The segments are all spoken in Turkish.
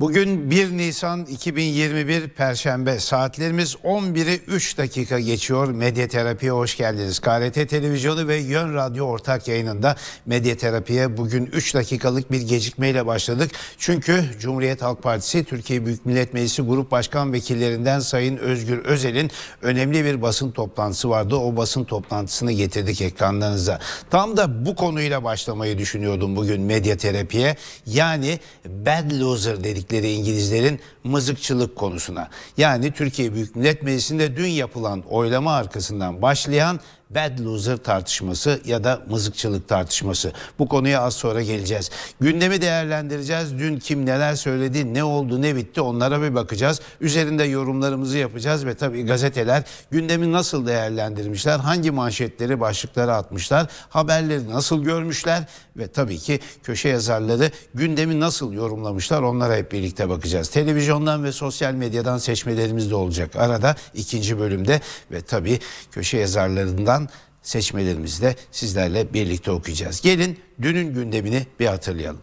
Bugün 1 Nisan 2021 Perşembe saatlerimiz 11'i 3 dakika geçiyor. Medya Terapi'ye hoş geldiniz. KRT Televizyonu ve Yön Radyo ortak yayınında Medya Terapi'ye bugün 3 dakikalık bir gecikmeyle başladık. Çünkü Cumhuriyet Halk Partisi Türkiye Büyük Millet Meclisi Grup Başkan Vekillerinden Sayın Özgür Özel'in önemli bir basın toplantısı vardı. O basın toplantısını getirdik ekranlarınıza. Tam da bu konuyla başlamayı düşünüyordum bugün Medya Terapi'ye. Yani bad loser dedik dedikleri İngilizlerin mızıkçılık konusuna. Yani Türkiye Büyük Millet Meclisi'nde dün yapılan oylama arkasından başlayan bad loser tartışması ya da mızıkçılık tartışması. Bu konuya az sonra geleceğiz. Gündemi değerlendireceğiz. Dün kim neler söyledi, ne oldu, ne bitti onlara bir bakacağız. Üzerinde yorumlarımızı yapacağız ve tabii gazeteler gündemi nasıl değerlendirmişler, hangi manşetleri başlıklara atmışlar, haberleri nasıl görmüşler ve tabii ki köşe yazarları gündemi nasıl yorumlamışlar onlara hep birlikte bakacağız. Televizyondan ve sosyal medyadan seçmelerimiz de olacak arada ikinci bölümde ve tabii köşe yazarlarından çıkan seçmelerimizi sizlerle birlikte okuyacağız. Gelin dünün gündemini bir hatırlayalım.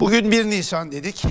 Bugün 1 Nisan dedik.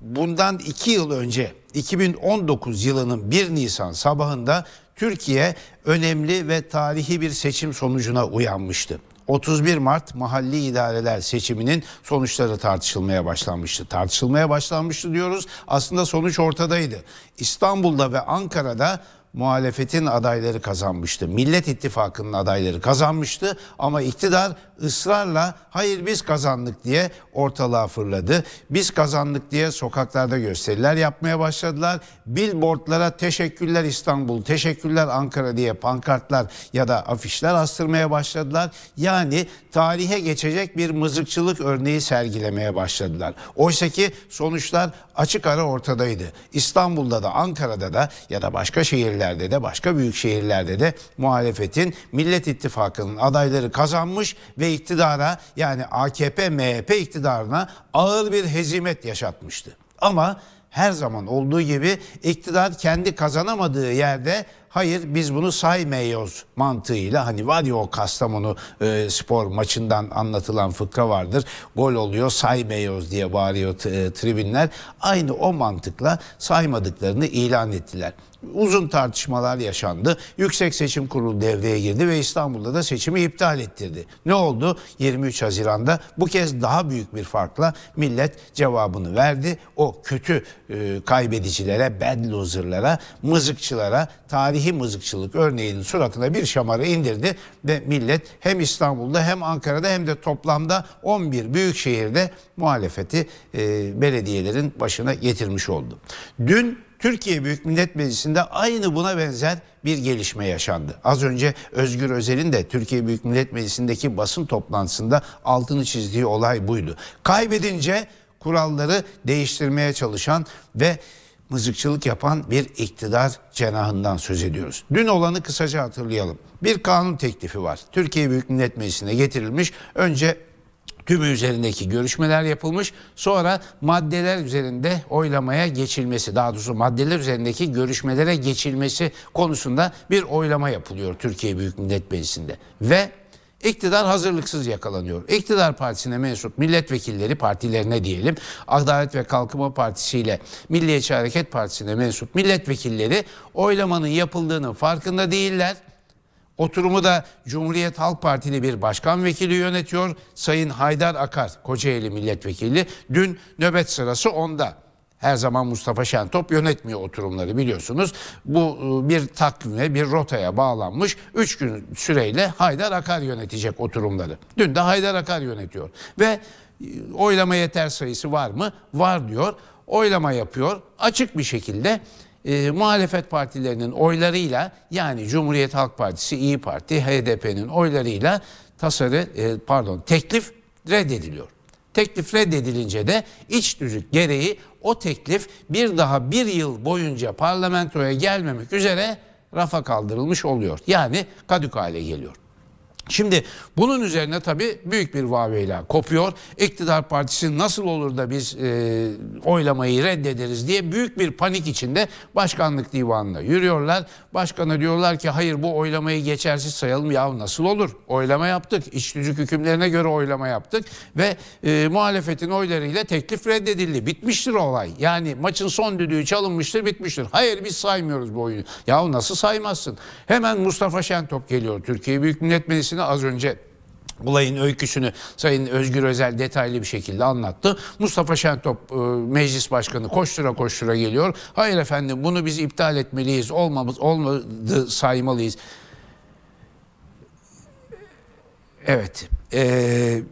Bundan 2 yıl önce 2019 yılının 1 Nisan sabahında Türkiye önemli ve tarihi bir seçim sonucuna uyanmıştı. 31 Mart mahalli idareler seçiminin sonuçları tartışılmaya başlanmıştı. Tartışılmaya başlanmıştı diyoruz. Aslında sonuç ortadaydı. İstanbul'da ve Ankara'da muhalefetin adayları kazanmıştı. Millet İttifakı'nın adayları kazanmıştı ama iktidar ısrarla hayır biz kazandık diye ortalığa fırladı. Biz kazandık diye sokaklarda gösteriler yapmaya başladılar. Billboardlara teşekkürler İstanbul, teşekkürler Ankara diye pankartlar ya da afişler astırmaya başladılar. Yani tarihe geçecek bir mızıkçılık örneği sergilemeye başladılar. Oysa ki sonuçlar açık ara ortadaydı. İstanbul'da da Ankara'da da ya da başka şehirlerde de başka büyük şehirlerde de muhalefetin Millet İttifakı'nın adayları kazanmış ve ve iktidara yani AKP MHP iktidarına ağır bir hezimet yaşatmıştı. Ama her zaman olduğu gibi iktidar kendi kazanamadığı yerde hayır biz bunu saymıyoruz mantığıyla hani var ya o Kastamonu e, spor maçından anlatılan fıkra vardır. Gol oluyor saymıyoruz diye bağırıyor e, tribünler. Aynı o mantıkla saymadıklarını ilan ettiler uzun tartışmalar yaşandı. Yüksek Seçim Kurulu devreye girdi ve İstanbul'da da seçimi iptal ettirdi. Ne oldu? 23 Haziran'da bu kez daha büyük bir farkla millet cevabını verdi. O kötü e, kaybedicilere, bad loser'lara, mızıkçılara, tarihi mızıkçılık örneğinin suratına bir şamarı indirdi ve millet hem İstanbul'da hem Ankara'da hem de toplamda 11 büyük şehirde muhalefeti e, belediyelerin başına getirmiş oldu. Dün Türkiye Büyük Millet Meclisi'nde aynı buna benzer bir gelişme yaşandı. Az önce Özgür Özel'in de Türkiye Büyük Millet Meclisi'ndeki basın toplantısında altını çizdiği olay buydu. Kaybedince kuralları değiştirmeye çalışan ve mızıkçılık yapan bir iktidar cenahından söz ediyoruz. Dün olanı kısaca hatırlayalım. Bir kanun teklifi var. Türkiye Büyük Millet Meclisi'ne getirilmiş. Önce tümü üzerindeki görüşmeler yapılmış. Sonra maddeler üzerinde oylamaya geçilmesi, daha doğrusu maddeler üzerindeki görüşmelere geçilmesi konusunda bir oylama yapılıyor Türkiye Büyük Millet Meclisi'nde. Ve iktidar hazırlıksız yakalanıyor. İktidar partisine mensup milletvekilleri partilerine diyelim Adalet ve Kalkınma Partisi ile Milliyetçi Hareket Partisi'ne mensup milletvekilleri oylamanın yapıldığının farkında değiller Oturumu da Cumhuriyet Halk Partili bir başkan vekili yönetiyor. Sayın Haydar Akar, Kocaeli milletvekili. Dün nöbet sırası onda. Her zaman Mustafa Şentop yönetmiyor oturumları biliyorsunuz. Bu e, bir takvime, bir rotaya bağlanmış. Üç gün süreyle Haydar Akar yönetecek oturumları. Dün de Haydar Akar yönetiyor. Ve e, oylama yeter sayısı var mı? Var diyor. Oylama yapıyor. Açık bir şekilde e, muhalefet partilerinin oylarıyla yani Cumhuriyet Halk Partisi, İyi Parti, HDP'nin oylarıyla tasarı e, pardon teklif reddediliyor. Teklif reddedilince de iç düzük gereği o teklif bir daha bir yıl boyunca parlamentoya gelmemek üzere rafa kaldırılmış oluyor. Yani kadük hale geliyor. Şimdi bunun üzerine tabii büyük bir vaveyle kopuyor. İktidar partisi nasıl olur da biz e, oylamayı reddederiz diye büyük bir panik içinde başkanlık divanına yürüyorlar. Başkana diyorlar ki hayır bu oylamayı geçersiz sayalım ya nasıl olur? Oylama yaptık. İçtücük hükümlerine göre oylama yaptık ve e, muhalefetin oylarıyla teklif reddedildi. Bitmiştir olay. Yani maçın son düdüğü çalınmıştır bitmiştir. Hayır biz saymıyoruz bu oyunu. Ya nasıl saymazsın? Hemen Mustafa Şentop geliyor Türkiye Büyük Millet Meclisi hikayesini az önce olayın öyküsünü Sayın Özgür Özel detaylı bir şekilde anlattı. Mustafa Şentop e, meclis başkanı koştura koştura geliyor. Hayır efendim bunu biz iptal etmeliyiz. Olmamız olmadı saymalıyız. Evet. Eee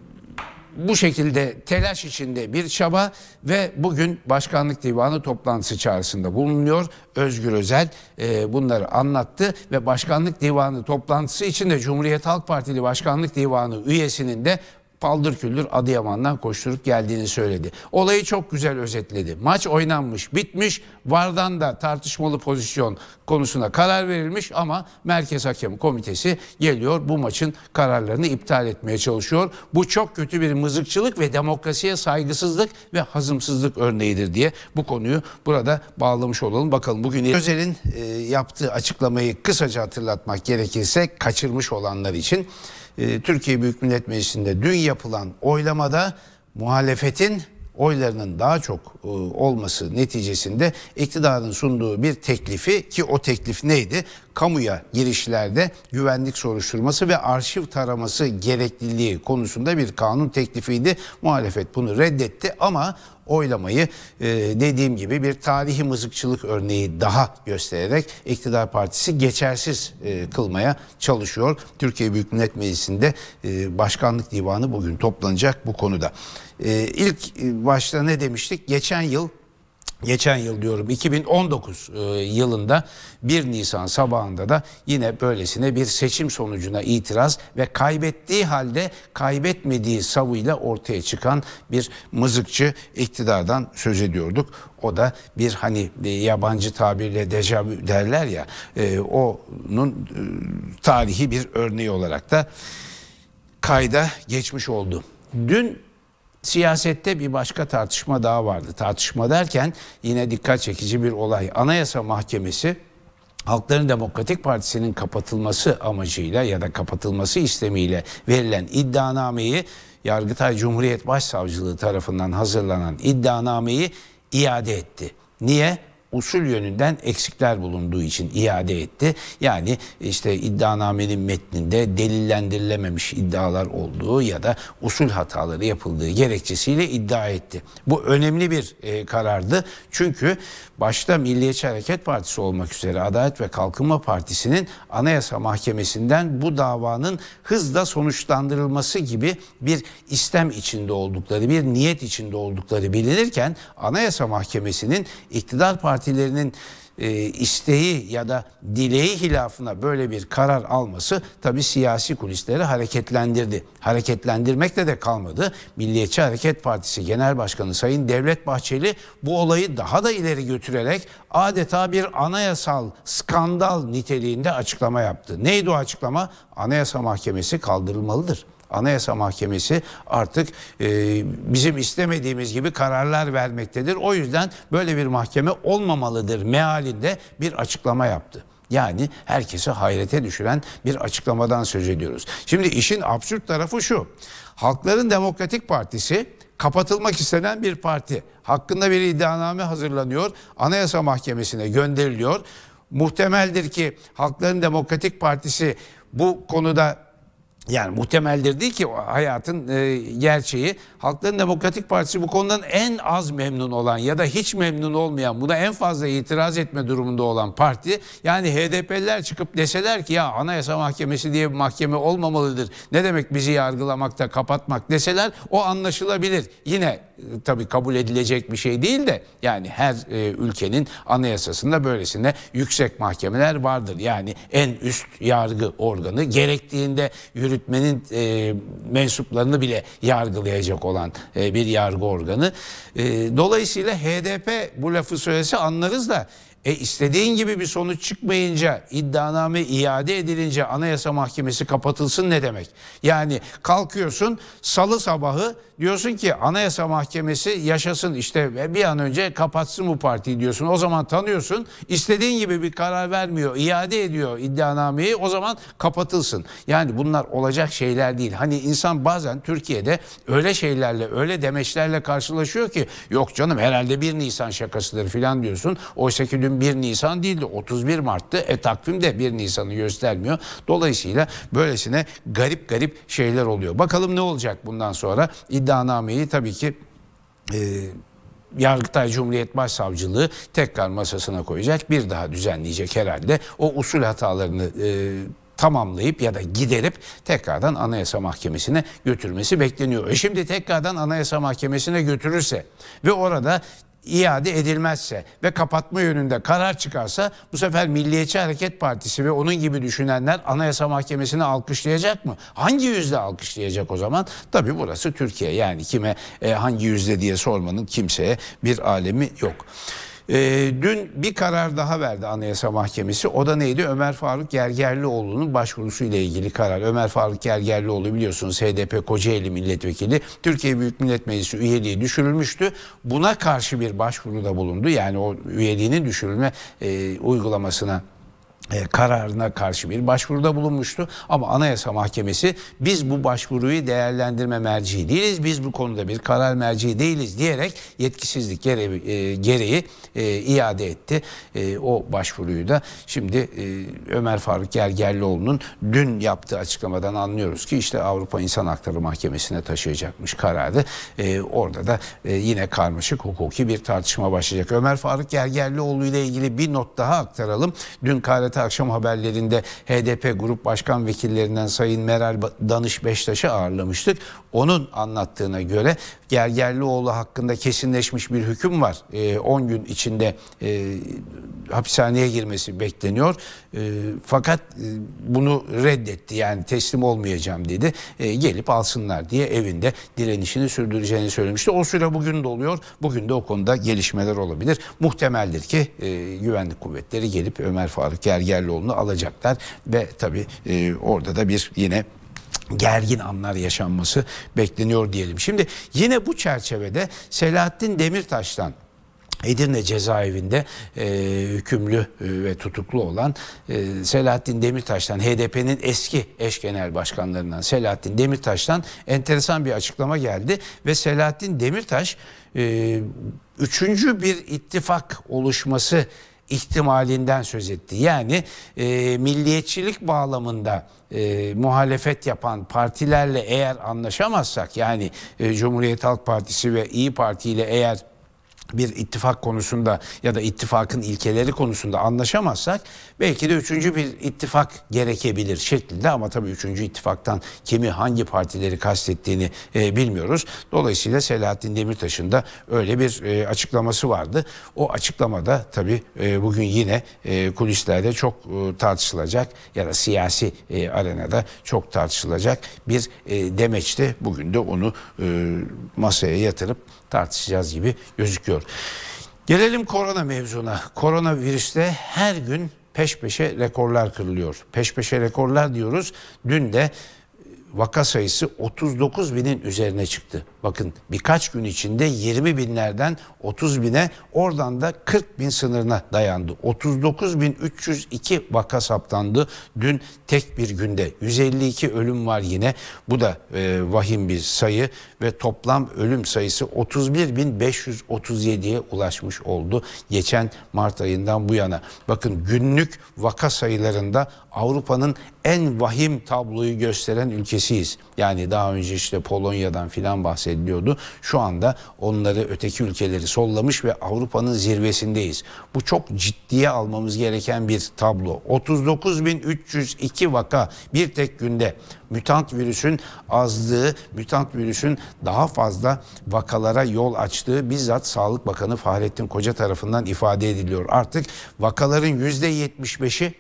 bu şekilde telaş içinde bir çaba ve bugün Başkanlık Divanı toplantısı çağrısında bulunuyor. Özgür Özel e, bunları anlattı ve Başkanlık Divanı toplantısı içinde Cumhuriyet Halk Partili Başkanlık Divanı üyesinin de paldır küldür Adıyaman'dan koşturup geldiğini söyledi. Olayı çok güzel özetledi. Maç oynanmış, bitmiş. Vardan da tartışmalı pozisyon konusuna karar verilmiş ama Merkez Hakem Komitesi geliyor bu maçın kararlarını iptal etmeye çalışıyor. Bu çok kötü bir mızıkçılık ve demokrasiye saygısızlık ve hazımsızlık örneğidir diye bu konuyu burada bağlamış olalım. Bakalım bugün Özel'in e, yaptığı açıklamayı kısaca hatırlatmak gerekirse kaçırmış olanlar için ee, Türkiye Büyük Millet Meclisi'nde dün yapılan oylamada muhalefetin oylarının daha çok e, olması neticesinde iktidarın sunduğu bir teklifi ki o teklif neydi? Kamuya girişlerde güvenlik soruşturması ve arşiv taraması gerekliliği konusunda bir kanun teklifiydi. Muhalefet bunu reddetti ama oylamayı e, dediğim gibi bir tarihi mızıkçılık örneği daha göstererek iktidar partisi geçersiz e, kılmaya çalışıyor. Türkiye Büyük Millet Meclisi'nde e, başkanlık divanı bugün toplanacak bu konuda. E, ilk e, başta ne demiştik? Geçen yıl geçen yıl diyorum 2019 e, yılında 1 Nisan sabahında da yine böylesine bir seçim sonucuna itiraz ve kaybettiği halde kaybetmediği savıyla ortaya çıkan bir mızıkçı iktidardan söz ediyorduk. O da bir hani e, yabancı tabirle dejavü derler ya e, onun tarihi bir örneği olarak da kayda geçmiş oldu. Dün Siyasette bir başka tartışma daha vardı. Tartışma derken yine dikkat çekici bir olay. Anayasa Mahkemesi Halkların Demokratik Partisi'nin kapatılması amacıyla ya da kapatılması istemiyle verilen iddianameyi Yargıtay Cumhuriyet Başsavcılığı tarafından hazırlanan iddianameyi iade etti. Niye? usul yönünden eksikler bulunduğu için iade etti. Yani işte iddianamenin metninde delillendirilememiş iddialar olduğu ya da usul hataları yapıldığı gerekçesiyle iddia etti. Bu önemli bir e, karardı. Çünkü başta Milliyetçi Hareket Partisi olmak üzere Adalet ve Kalkınma Partisi'nin Anayasa Mahkemesi'nden bu davanın hızla sonuçlandırılması gibi bir istem içinde oldukları, bir niyet içinde oldukları bilinirken Anayasa Mahkemesi'nin iktidar partisi partilerinin e, isteği ya da dileği hilafına böyle bir karar alması tabi siyasi kulisleri hareketlendirdi. Hareketlendirmekle de kalmadı. Milliyetçi Hareket Partisi Genel Başkanı Sayın Devlet Bahçeli bu olayı daha da ileri götürerek adeta bir anayasal skandal niteliğinde açıklama yaptı. Neydi o açıklama? Anayasa Mahkemesi kaldırılmalıdır. Anayasa Mahkemesi artık e, bizim istemediğimiz gibi kararlar vermektedir. O yüzden böyle bir mahkeme olmamalıdır mealinde bir açıklama yaptı. Yani herkesi hayrete düşüren bir açıklamadan söz ediyoruz. Şimdi işin absürt tarafı şu. Halkların Demokratik Partisi kapatılmak istenen bir parti. Hakkında bir iddianame hazırlanıyor. Anayasa Mahkemesi'ne gönderiliyor. Muhtemeldir ki Halkların Demokratik Partisi bu konuda yani muhtemeldir değil ki hayatın e, gerçeği. Halkların Demokratik Partisi bu konudan en az memnun olan ya da hiç memnun olmayan, buna en fazla itiraz etme durumunda olan parti. Yani HDP'liler çıkıp deseler ki ya Anayasa Mahkemesi diye bir mahkeme olmamalıdır. Ne demek bizi yargılamakta, kapatmak deseler o anlaşılabilir. Yine e, tabii kabul edilecek bir şey değil de yani her e, ülkenin anayasasında böylesine yüksek mahkemeler vardır. Yani en üst yargı organı gerektiğinde yürü yürütmenin e, mensuplarını bile yargılayacak olan e, bir yargı organı. E, dolayısıyla HDP bu lafı söylese anlarız da e istediğin gibi bir sonuç çıkmayınca iddianame iade edilince anayasa mahkemesi kapatılsın ne demek? Yani kalkıyorsun salı sabahı diyorsun ki Anayasa Mahkemesi yaşasın işte bir an önce kapatsın bu partiyi diyorsun. O zaman tanıyorsun istediğin gibi bir karar vermiyor iade ediyor iddianameyi o zaman kapatılsın. Yani bunlar olacak şeyler değil. Hani insan bazen Türkiye'de öyle şeylerle öyle demeçlerle karşılaşıyor ki yok canım herhalde 1 Nisan şakasıdır filan diyorsun. Oysa ki dün 1 Nisan değildi 31 Mart'tı e takvim de 1 Nisan'ı göstermiyor. Dolayısıyla böylesine garip garip şeyler oluyor. Bakalım ne olacak bundan sonra iddia iddianameyi tabii ki e, Yargıtay Cumhuriyet Başsavcılığı tekrar masasına koyacak. Bir daha düzenleyecek herhalde. O usul hatalarını e, tamamlayıp ya da giderip tekrardan Anayasa Mahkemesi'ne götürmesi bekleniyor. E şimdi tekrardan Anayasa Mahkemesi'ne götürürse ve orada iade edilmezse ve kapatma yönünde karar çıkarsa bu sefer Milliyetçi Hareket Partisi ve onun gibi düşünenler Anayasa Mahkemesi'ni alkışlayacak mı? Hangi yüzde alkışlayacak o zaman? Tabii burası Türkiye yani kime e, hangi yüzde diye sormanın kimseye bir alemi yok. E, dün bir karar daha verdi Anayasa Mahkemesi. O da neydi? Ömer Faruk Gergerlioğlu'nun ile ilgili karar. Ömer Faruk Gergerlioğlu biliyorsunuz HDP Kocaeli Milletvekili. Türkiye Büyük Millet Meclisi üyeliği düşürülmüştü. Buna karşı bir başvuruda bulundu. Yani o üyeliğinin düşürülme e, uygulamasına e, kararına karşı bir başvuruda bulunmuştu. Ama Anayasa Mahkemesi biz bu başvuruyu değerlendirme merci değiliz, biz bu konuda bir karar merciği değiliz diyerek yetkisizlik gereği, e, gereği e, iade etti. E, o başvuruyu da şimdi e, Ömer Faruk Gergerlioğlu'nun dün yaptığı açıklamadan anlıyoruz ki işte Avrupa İnsan Hakları Mahkemesi'ne taşıyacakmış kararı. E, orada da e, yine karmaşık hukuki bir tartışma başlayacak. Ömer Faruk Gergerlioğlu ile ilgili bir not daha aktaralım. Dün KRT akşam haberlerinde HDP Grup Başkan Vekillerinden Sayın Meral Danış Beştaş'ı ağırlamıştık. Onun anlattığına göre Gergerlioğlu hakkında kesinleşmiş bir hüküm var. 10 e, ee, gün içinde e, hapishaneye girmesi bekleniyor. E, fakat e, bunu reddetti yani teslim olmayacağım dedi. E, gelip alsınlar diye evinde direnişini sürdüreceğini söylemişti. O süre bugün de oluyor. Bugün de o konuda gelişmeler olabilir. Muhtemeldir ki e, güvenlik kuvvetleri gelip Ömer Faruk Gergerlioğlu'nu alacaklar ve tabii e, orada da bir yine gergin anlar yaşanması bekleniyor diyelim. Şimdi yine bu çerçevede Selahattin Demirtaş'tan Edirne cezaevinde e, hükümlü e, ve tutuklu olan e, Selahattin Demirtaş'tan HDP'nin eski eş genel başkanlarından Selahattin Demirtaş'tan enteresan bir açıklama geldi ve Selahattin Demirtaş e, üçüncü bir ittifak oluşması ihtimalinden söz etti. Yani e, milliyetçilik bağlamında e, muhalefet yapan partilerle eğer anlaşamazsak yani e, Cumhuriyet Halk Partisi ve İyi Parti ile eğer bir ittifak konusunda ya da ittifakın ilkeleri konusunda anlaşamazsak belki de üçüncü bir ittifak gerekebilir şeklinde ama tabii üçüncü ittifaktan kimi hangi partileri kastettiğini e, bilmiyoruz. Dolayısıyla Selahattin Demirtaş'ın da öyle bir e, açıklaması vardı. O açıklamada tabii e, bugün yine e, kulislerde çok e, tartışılacak ya da siyasi e, arenada çok tartışılacak bir e, demeçti. Bugün de onu e, masaya yatırıp tartışacağız gibi gözüküyor. Gelelim korona mevzuna. Korona virüste her gün peş peşe rekorlar kırılıyor. Peş peşe rekorlar diyoruz. Dün de vaka sayısı 39 binin üzerine çıktı. Bakın birkaç gün içinde 20 binlerden 30 bine oradan da 40 bin sınırına dayandı. 39 bin 302 vaka saptandı dün tek bir günde. 152 ölüm var yine bu da e, vahim bir sayı ve toplam ölüm sayısı 31 bin 537'ye ulaşmış oldu. Geçen Mart ayından bu yana. Bakın günlük vaka sayılarında Avrupa'nın en vahim tabloyu gösteren ülkesiyiz. Yani daha önce işte Polonya'dan filan bahsediliyordu. Şu anda onları öteki ülkeleri sollamış ve Avrupa'nın zirvesindeyiz. Bu çok ciddiye almamız gereken bir tablo. 39.302 vaka bir tek günde Mutant virüsün azlığı, mutant virüsün daha fazla vakalara yol açtığı bizzat Sağlık Bakanı Fahrettin Koca tarafından ifade ediliyor. Artık vakaların %75'i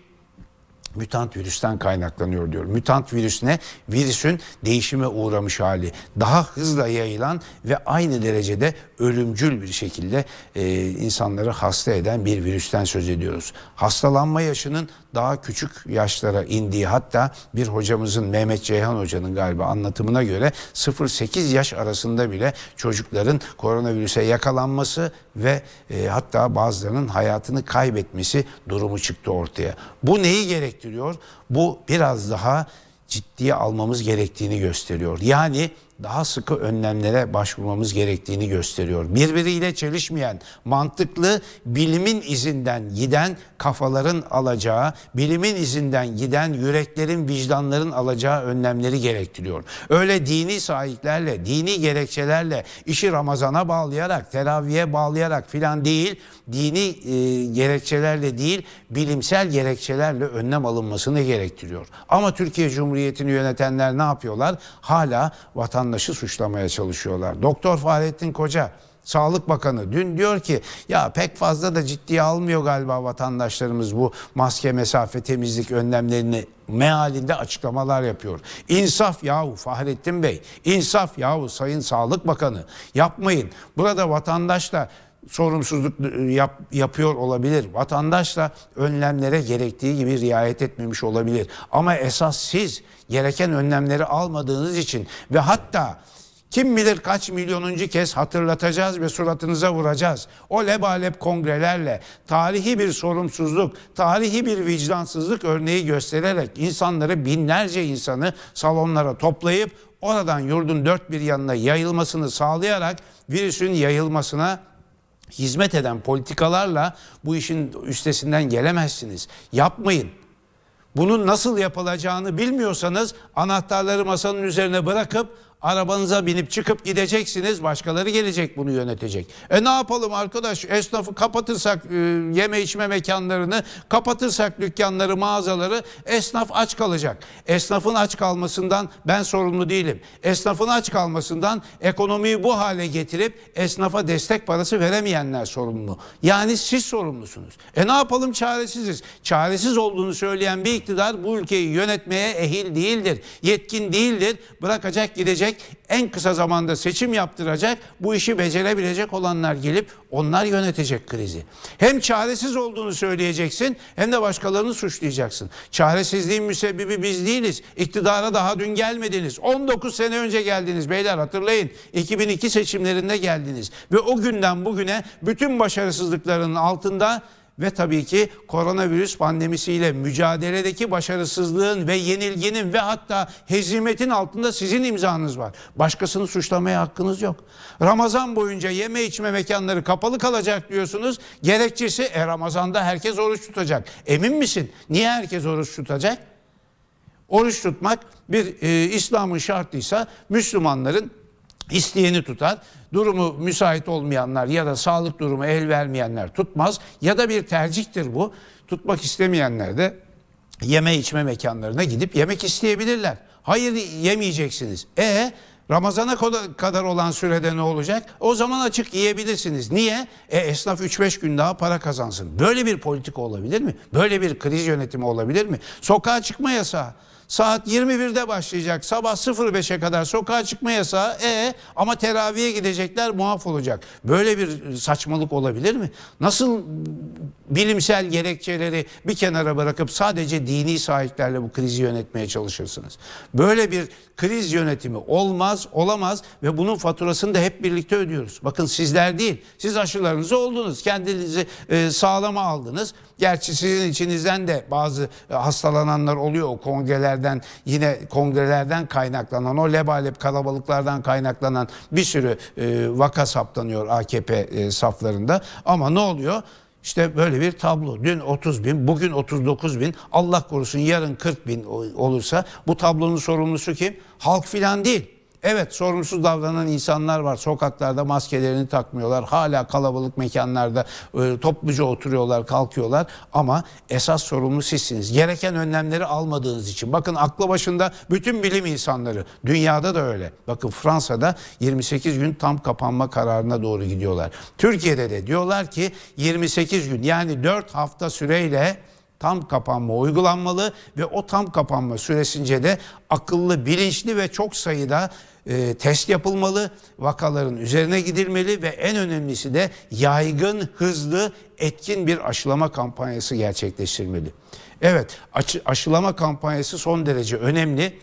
Mutant virüsten kaynaklanıyor diyor. Mutant virüs ne? Virüsün değişime uğramış hali. Daha hızla yayılan ve aynı derecede ölümcül bir şekilde e, insanları hasta eden bir virüsten söz ediyoruz. Hastalanma yaşının daha küçük yaşlara indiği hatta bir hocamızın Mehmet Ceyhan hocanın galiba anlatımına göre 0-8 yaş arasında bile çocukların koronavirüse yakalanması ve e, hatta bazılarının hayatını kaybetmesi durumu çıktı ortaya. Bu neyi gerektiriyor? Bu biraz daha ciddiye almamız gerektiğini gösteriyor. Yani daha sıkı önlemlere başvurmamız gerektiğini gösteriyor. Birbiriyle çelişmeyen, mantıklı, bilimin izinden giden kafaların alacağı, bilimin izinden giden yüreklerin, vicdanların alacağı önlemleri gerektiriyor. Öyle dini sahiplerle, dini gerekçelerle işi Ramazan'a bağlayarak, teraviye bağlayarak filan değil, dini e, gerekçelerle değil, bilimsel gerekçelerle önlem alınmasını gerektiriyor. Ama Türkiye Cumhuriyeti'ni yönetenler ne yapıyorlar? Hala vatan vatandaşı suçlamaya çalışıyorlar. Doktor Fahrettin Koca Sağlık Bakanı dün diyor ki ya pek fazla da ciddiye almıyor galiba vatandaşlarımız bu maske mesafe temizlik önlemlerini mealinde açıklamalar yapıyor. İnsaf yahu Fahrettin Bey, insaf yahu Sayın Sağlık Bakanı yapmayın. Burada vatandaşla sorumsuzluk e, yap, yapıyor olabilir. Vatandaş da önlemlere gerektiği gibi riayet etmemiş olabilir. Ama esas siz gereken önlemleri almadığınız için ve hatta kim bilir kaç milyonuncu kez hatırlatacağız ve suratınıza vuracağız. O lebalep kongrelerle tarihi bir sorumsuzluk, tarihi bir vicdansızlık örneği göstererek insanları binlerce insanı salonlara toplayıp oradan yurdun dört bir yanına yayılmasını sağlayarak virüsün yayılmasına hizmet eden politikalarla bu işin üstesinden gelemezsiniz. Yapmayın. Bunun nasıl yapılacağını bilmiyorsanız anahtarları masanın üzerine bırakıp Arabanıza binip çıkıp gideceksiniz. Başkaları gelecek bunu yönetecek. E ne yapalım arkadaş? Esnafı kapatırsak e, yeme içme mekanlarını, kapatırsak dükkanları, mağazaları esnaf aç kalacak. Esnafın aç kalmasından ben sorumlu değilim. Esnafın aç kalmasından ekonomiyi bu hale getirip esnafa destek parası veremeyenler sorumlu. Yani siz sorumlusunuz. E ne yapalım çaresiziz. Çaresiz olduğunu söyleyen bir iktidar bu ülkeyi yönetmeye ehil değildir. Yetkin değildir. Bırakacak gidecek verecek, en kısa zamanda seçim yaptıracak, bu işi becerebilecek olanlar gelip onlar yönetecek krizi. Hem çaresiz olduğunu söyleyeceksin hem de başkalarını suçlayacaksın. Çaresizliğin müsebbibi biz değiliz. İktidara daha dün gelmediniz. 19 sene önce geldiniz beyler hatırlayın. 2002 seçimlerinde geldiniz ve o günden bugüne bütün başarısızlıkların altında ve tabii ki koronavirüs pandemisiyle mücadeledeki başarısızlığın ve yenilginin ve hatta hezimetin altında sizin imzanız var. Başkasını suçlamaya hakkınız yok. Ramazan boyunca yeme içme mekanları kapalı kalacak diyorsunuz. Gerekçesi e, Ramazan'da herkes oruç tutacak. Emin misin? Niye herkes oruç tutacak? Oruç tutmak bir e, İslam'ın şartıysa Müslümanların isteyeni tutar. Durumu müsait olmayanlar ya da sağlık durumu el vermeyenler tutmaz ya da bir tercihtir bu. Tutmak istemeyenler de yeme içme mekanlarına gidip yemek isteyebilirler. Hayır yemeyeceksiniz. E Ramazana kadar olan sürede ne olacak? O zaman açık yiyebilirsiniz. Niye? E, esnaf 3-5 gün daha para kazansın. Böyle bir politika olabilir mi? Böyle bir kriz yönetimi olabilir mi? Sokağa çıkma yasağı. Saat 21'de başlayacak. Sabah 05'e kadar sokağa çıkma yasağı. E ama teraviye gidecekler muaf olacak. Böyle bir saçmalık olabilir mi? Nasıl bilimsel gerekçeleri bir kenara bırakıp sadece dini sahiplerle bu krizi yönetmeye çalışırsınız? Böyle bir kriz yönetimi olmaz, olamaz ve bunun faturasını da hep birlikte ödüyoruz. Bakın sizler değil, siz aşılarınızı oldunuz, kendinizi e, sağlama aldınız. Gerçi sizin içinizden de bazı e, hastalananlar oluyor o kongreler şeylerden yine kongrelerden kaynaklanan o lebalep kalabalıklardan kaynaklanan bir sürü e, vaka saptanıyor AKP e, saflarında. Ama ne oluyor? İşte böyle bir tablo. Dün 30 bin, bugün 39 bin, Allah korusun yarın 40 bin olursa bu tablonun sorumlusu kim? Halk filan değil. Evet sorumsuz davranan insanlar var. Sokaklarda maskelerini takmıyorlar. Hala kalabalık mekanlarda e, topluca oturuyorlar, kalkıyorlar. Ama esas sorumlu sizsiniz. Gereken önlemleri almadığınız için. Bakın aklı başında bütün bilim insanları. Dünyada da öyle. Bakın Fransa'da 28 gün tam kapanma kararına doğru gidiyorlar. Türkiye'de de diyorlar ki 28 gün yani 4 hafta süreyle tam kapanma uygulanmalı ve o tam kapanma süresince de akıllı, bilinçli ve çok sayıda e, test yapılmalı, vakaların üzerine gidilmeli ve en önemlisi de yaygın, hızlı, etkin bir aşılama kampanyası gerçekleştirmeli. Evet, aşılama kampanyası son derece önemli.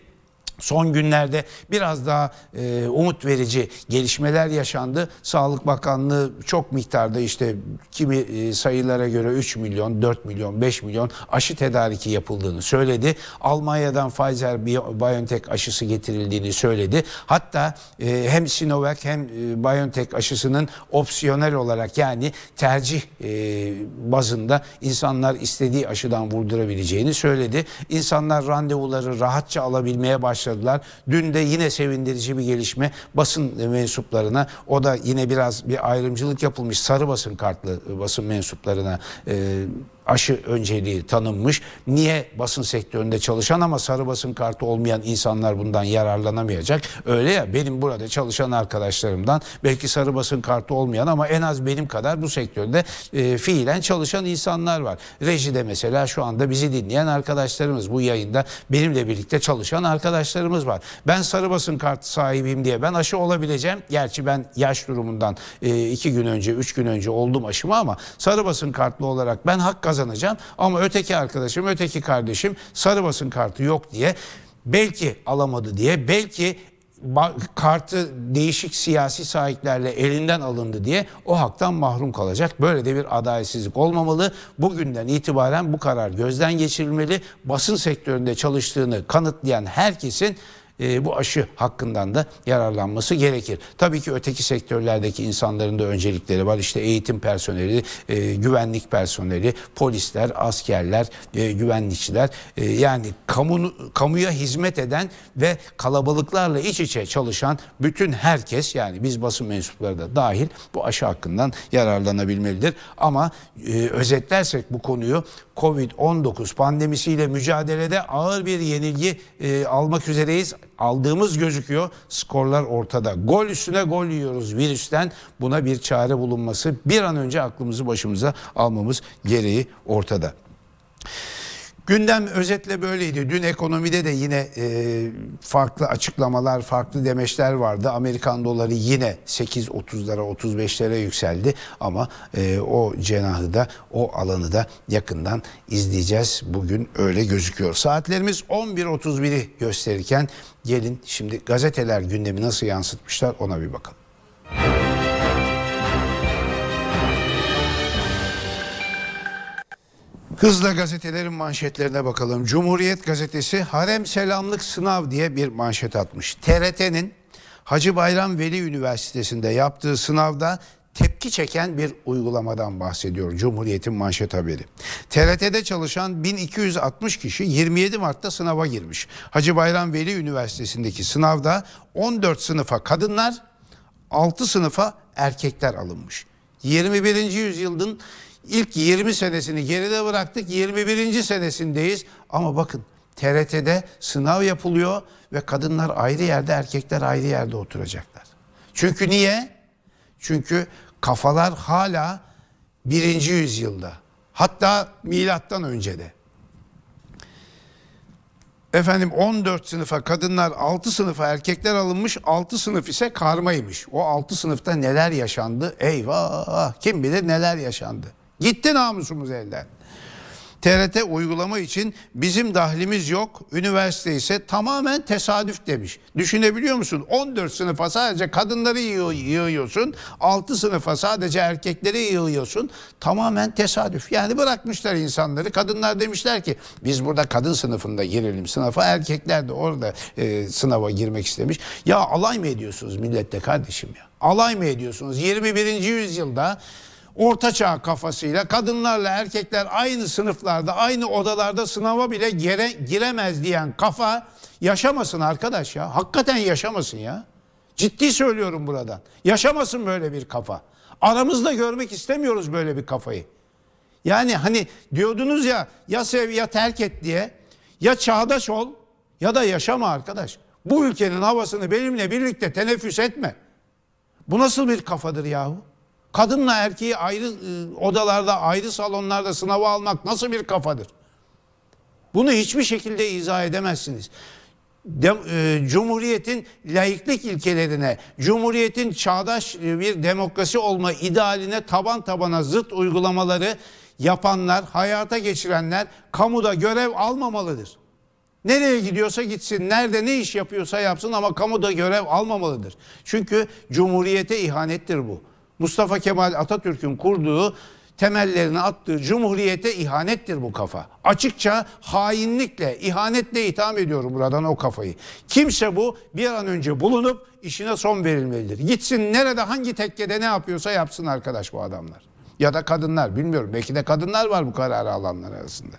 Son günlerde biraz daha e, umut verici gelişmeler yaşandı. Sağlık Bakanlığı çok miktarda işte kimi e, sayılara göre 3 milyon, 4 milyon, 5 milyon aşı tedariki yapıldığını söyledi. Almanya'dan Pfizer-BioNTech aşısı getirildiğini söyledi. Hatta e, hem Sinovac hem e, BioNTech aşısının opsiyonel olarak yani tercih e, bazında insanlar istediği aşıdan vurdurabileceğini söyledi. İnsanlar randevuları rahatça alabilmeye başladı başladılar. Dün de yine sevindirici bir gelişme basın mensuplarına o da yine biraz bir ayrımcılık yapılmış sarı basın kartlı basın mensuplarına e, aşı önceliği tanınmış. Niye basın sektöründe çalışan ama sarı basın kartı olmayan insanlar bundan yararlanamayacak? Öyle ya benim burada çalışan arkadaşlarımdan belki sarı basın kartı olmayan ama en az benim kadar bu sektörde e, fiilen çalışan insanlar var. Rejide mesela şu anda bizi dinleyen arkadaşlarımız bu yayında benimle birlikte çalışan arkadaşlarımız var. Ben sarı basın kartı sahibiyim diye ben aşı olabileceğim. Gerçi ben yaş durumundan e, iki gün önce, üç gün önce oldum aşımı ama sarı basın kartlı olarak ben hak kazandım kazanacaksın. Ama öteki arkadaşım, öteki kardeşim sarı basın kartı yok diye belki alamadı diye, belki kartı değişik siyasi sahiplerle elinden alındı diye o haktan mahrum kalacak. Böyle de bir adaletsizlik olmamalı. Bugünden itibaren bu karar gözden geçirilmeli. Basın sektöründe çalıştığını kanıtlayan herkesin e, bu aşı hakkından da yararlanması gerekir. Tabii ki öteki sektörlerdeki insanların da öncelikleri var. İşte eğitim personeli, e, güvenlik personeli, polisler, askerler, e, güvenlikçiler. E, yani kamu, kamuya hizmet eden ve kalabalıklarla iç içe çalışan bütün herkes yani biz basın mensupları da dahil bu aşı hakkından yararlanabilmelidir. Ama e, özetlersek bu konuyu Covid-19 pandemisiyle mücadelede ağır bir yenilgi e, almak üzereyiz. Aldığımız gözüküyor. Skorlar ortada. Gol üstüne gol yiyoruz virüsten. Buna bir çare bulunması bir an önce aklımızı başımıza almamız gereği ortada. Gündem özetle böyleydi. Dün ekonomide de yine e, farklı açıklamalar, farklı demeçler vardı. Amerikan doları yine 8.30'lara, 35'lere yükseldi. Ama e, o cenahı da, o alanı da yakından izleyeceğiz. Bugün öyle gözüküyor. Saatlerimiz 11.31'i gösterirken gelin şimdi gazeteler gündemi nasıl yansıtmışlar ona bir bakalım. Hızla gazetelerin manşetlerine bakalım. Cumhuriyet gazetesi harem selamlık sınav diye bir manşet atmış. TRT'nin Hacı Bayram Veli Üniversitesi'nde yaptığı sınavda tepki çeken bir uygulamadan bahsediyor Cumhuriyet'in manşet haberi. TRT'de çalışan 1260 kişi 27 Mart'ta sınava girmiş. Hacı Bayram Veli Üniversitesi'ndeki sınavda 14 sınıfa kadınlar, 6 sınıfa erkekler alınmış. 21. yüzyılın ilk 20 senesini geride bıraktık. 21. senesindeyiz. Ama bakın TRT'de sınav yapılıyor ve kadınlar ayrı yerde, erkekler ayrı yerde oturacaklar. Çünkü niye? Çünkü kafalar hala birinci yüzyılda. Hatta milattan önce de. Efendim 14 sınıfa kadınlar 6 sınıfa erkekler alınmış 6 sınıf ise karmaymış. O 6 sınıfta neler yaşandı eyvah kim bilir neler yaşandı. Gitti namusumuz elden. TRT uygulama için bizim dahlimiz yok, üniversite ise tamamen tesadüf demiş. Düşünebiliyor musun? 14 sınıfa sadece kadınları yığ yığıyorsun, 6 sınıfa sadece erkekleri yığıyorsun. Tamamen tesadüf. Yani bırakmışlar insanları. Kadınlar demişler ki biz burada kadın sınıfında girelim sınıfa. Erkekler de orada e, sınava girmek istemiş. Ya alay mı ediyorsunuz millette kardeşim ya? Alay mı ediyorsunuz? 21. yüzyılda ortaçağ kafasıyla kadınlarla erkekler aynı sınıflarda, aynı odalarda sınava bile gire, giremez diyen kafa yaşamasın arkadaş ya. Hakikaten yaşamasın ya. Ciddi söylüyorum buradan. Yaşamasın böyle bir kafa. Aramızda görmek istemiyoruz böyle bir kafayı. Yani hani diyordunuz ya ya sev ya terk et diye. Ya çağdaş ol ya da yaşama arkadaş. Bu ülkenin havasını benimle birlikte teneffüs etme. Bu nasıl bir kafadır yahu? Kadınla erkeği ayrı e, odalarda, ayrı salonlarda sınava almak nasıl bir kafadır? Bunu hiçbir şekilde izah edemezsiniz. De, e, Cumhuriyetin laiklik ilkelerine, Cumhuriyetin çağdaş e, bir demokrasi olma idealine taban tabana zıt uygulamaları yapanlar, hayata geçirenler kamuda görev almamalıdır. Nereye gidiyorsa gitsin, nerede ne iş yapıyorsa yapsın ama kamuda görev almamalıdır. Çünkü cumhuriyete ihanettir bu. Mustafa Kemal Atatürk'ün kurduğu temellerini attığı cumhuriyete ihanettir bu kafa. Açıkça hainlikle, ihanetle itham ediyorum buradan o kafayı. Kimse bu bir an önce bulunup işine son verilmelidir. Gitsin nerede hangi tekkede ne yapıyorsa yapsın arkadaş bu adamlar. Ya da kadınlar bilmiyorum belki de kadınlar var bu kararı alanlar arasında.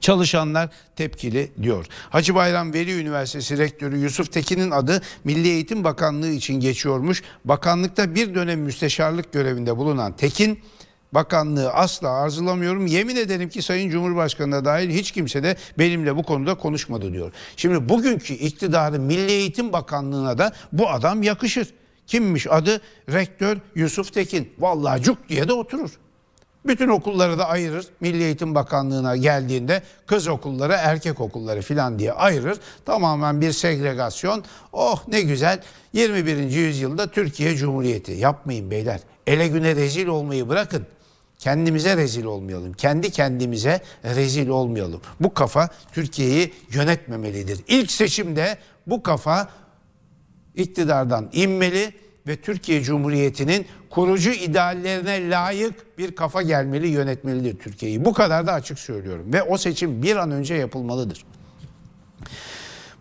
Çalışanlar tepkili diyor. Hacı Bayram Veli Üniversitesi Rektörü Yusuf Tekin'in adı Milli Eğitim Bakanlığı için geçiyormuş. Bakanlıkta bir dönem müsteşarlık görevinde bulunan Tekin bakanlığı asla arzulamıyorum. Yemin ederim ki Sayın Cumhurbaşkanı'na dahil hiç kimse de benimle bu konuda konuşmadı diyor. Şimdi bugünkü iktidarı Milli Eğitim Bakanlığı'na da bu adam yakışır. Kimmiş adı? Rektör Yusuf Tekin. Vallahi cuk diye de oturur. Bütün okulları da ayırır. Milli Eğitim Bakanlığı'na geldiğinde kız okulları, erkek okulları filan diye ayırır. Tamamen bir segregasyon. Oh ne güzel 21. yüzyılda Türkiye Cumhuriyeti. Yapmayın beyler. Ele güne rezil olmayı bırakın. Kendimize rezil olmayalım. Kendi kendimize rezil olmayalım. Bu kafa Türkiye'yi yönetmemelidir. İlk seçimde bu kafa iktidardan inmeli ve Türkiye Cumhuriyeti'nin kurucu ideallerine layık bir kafa gelmeli, yönetmelidir Türkiye'yi. Bu kadar da açık söylüyorum ve o seçim bir an önce yapılmalıdır.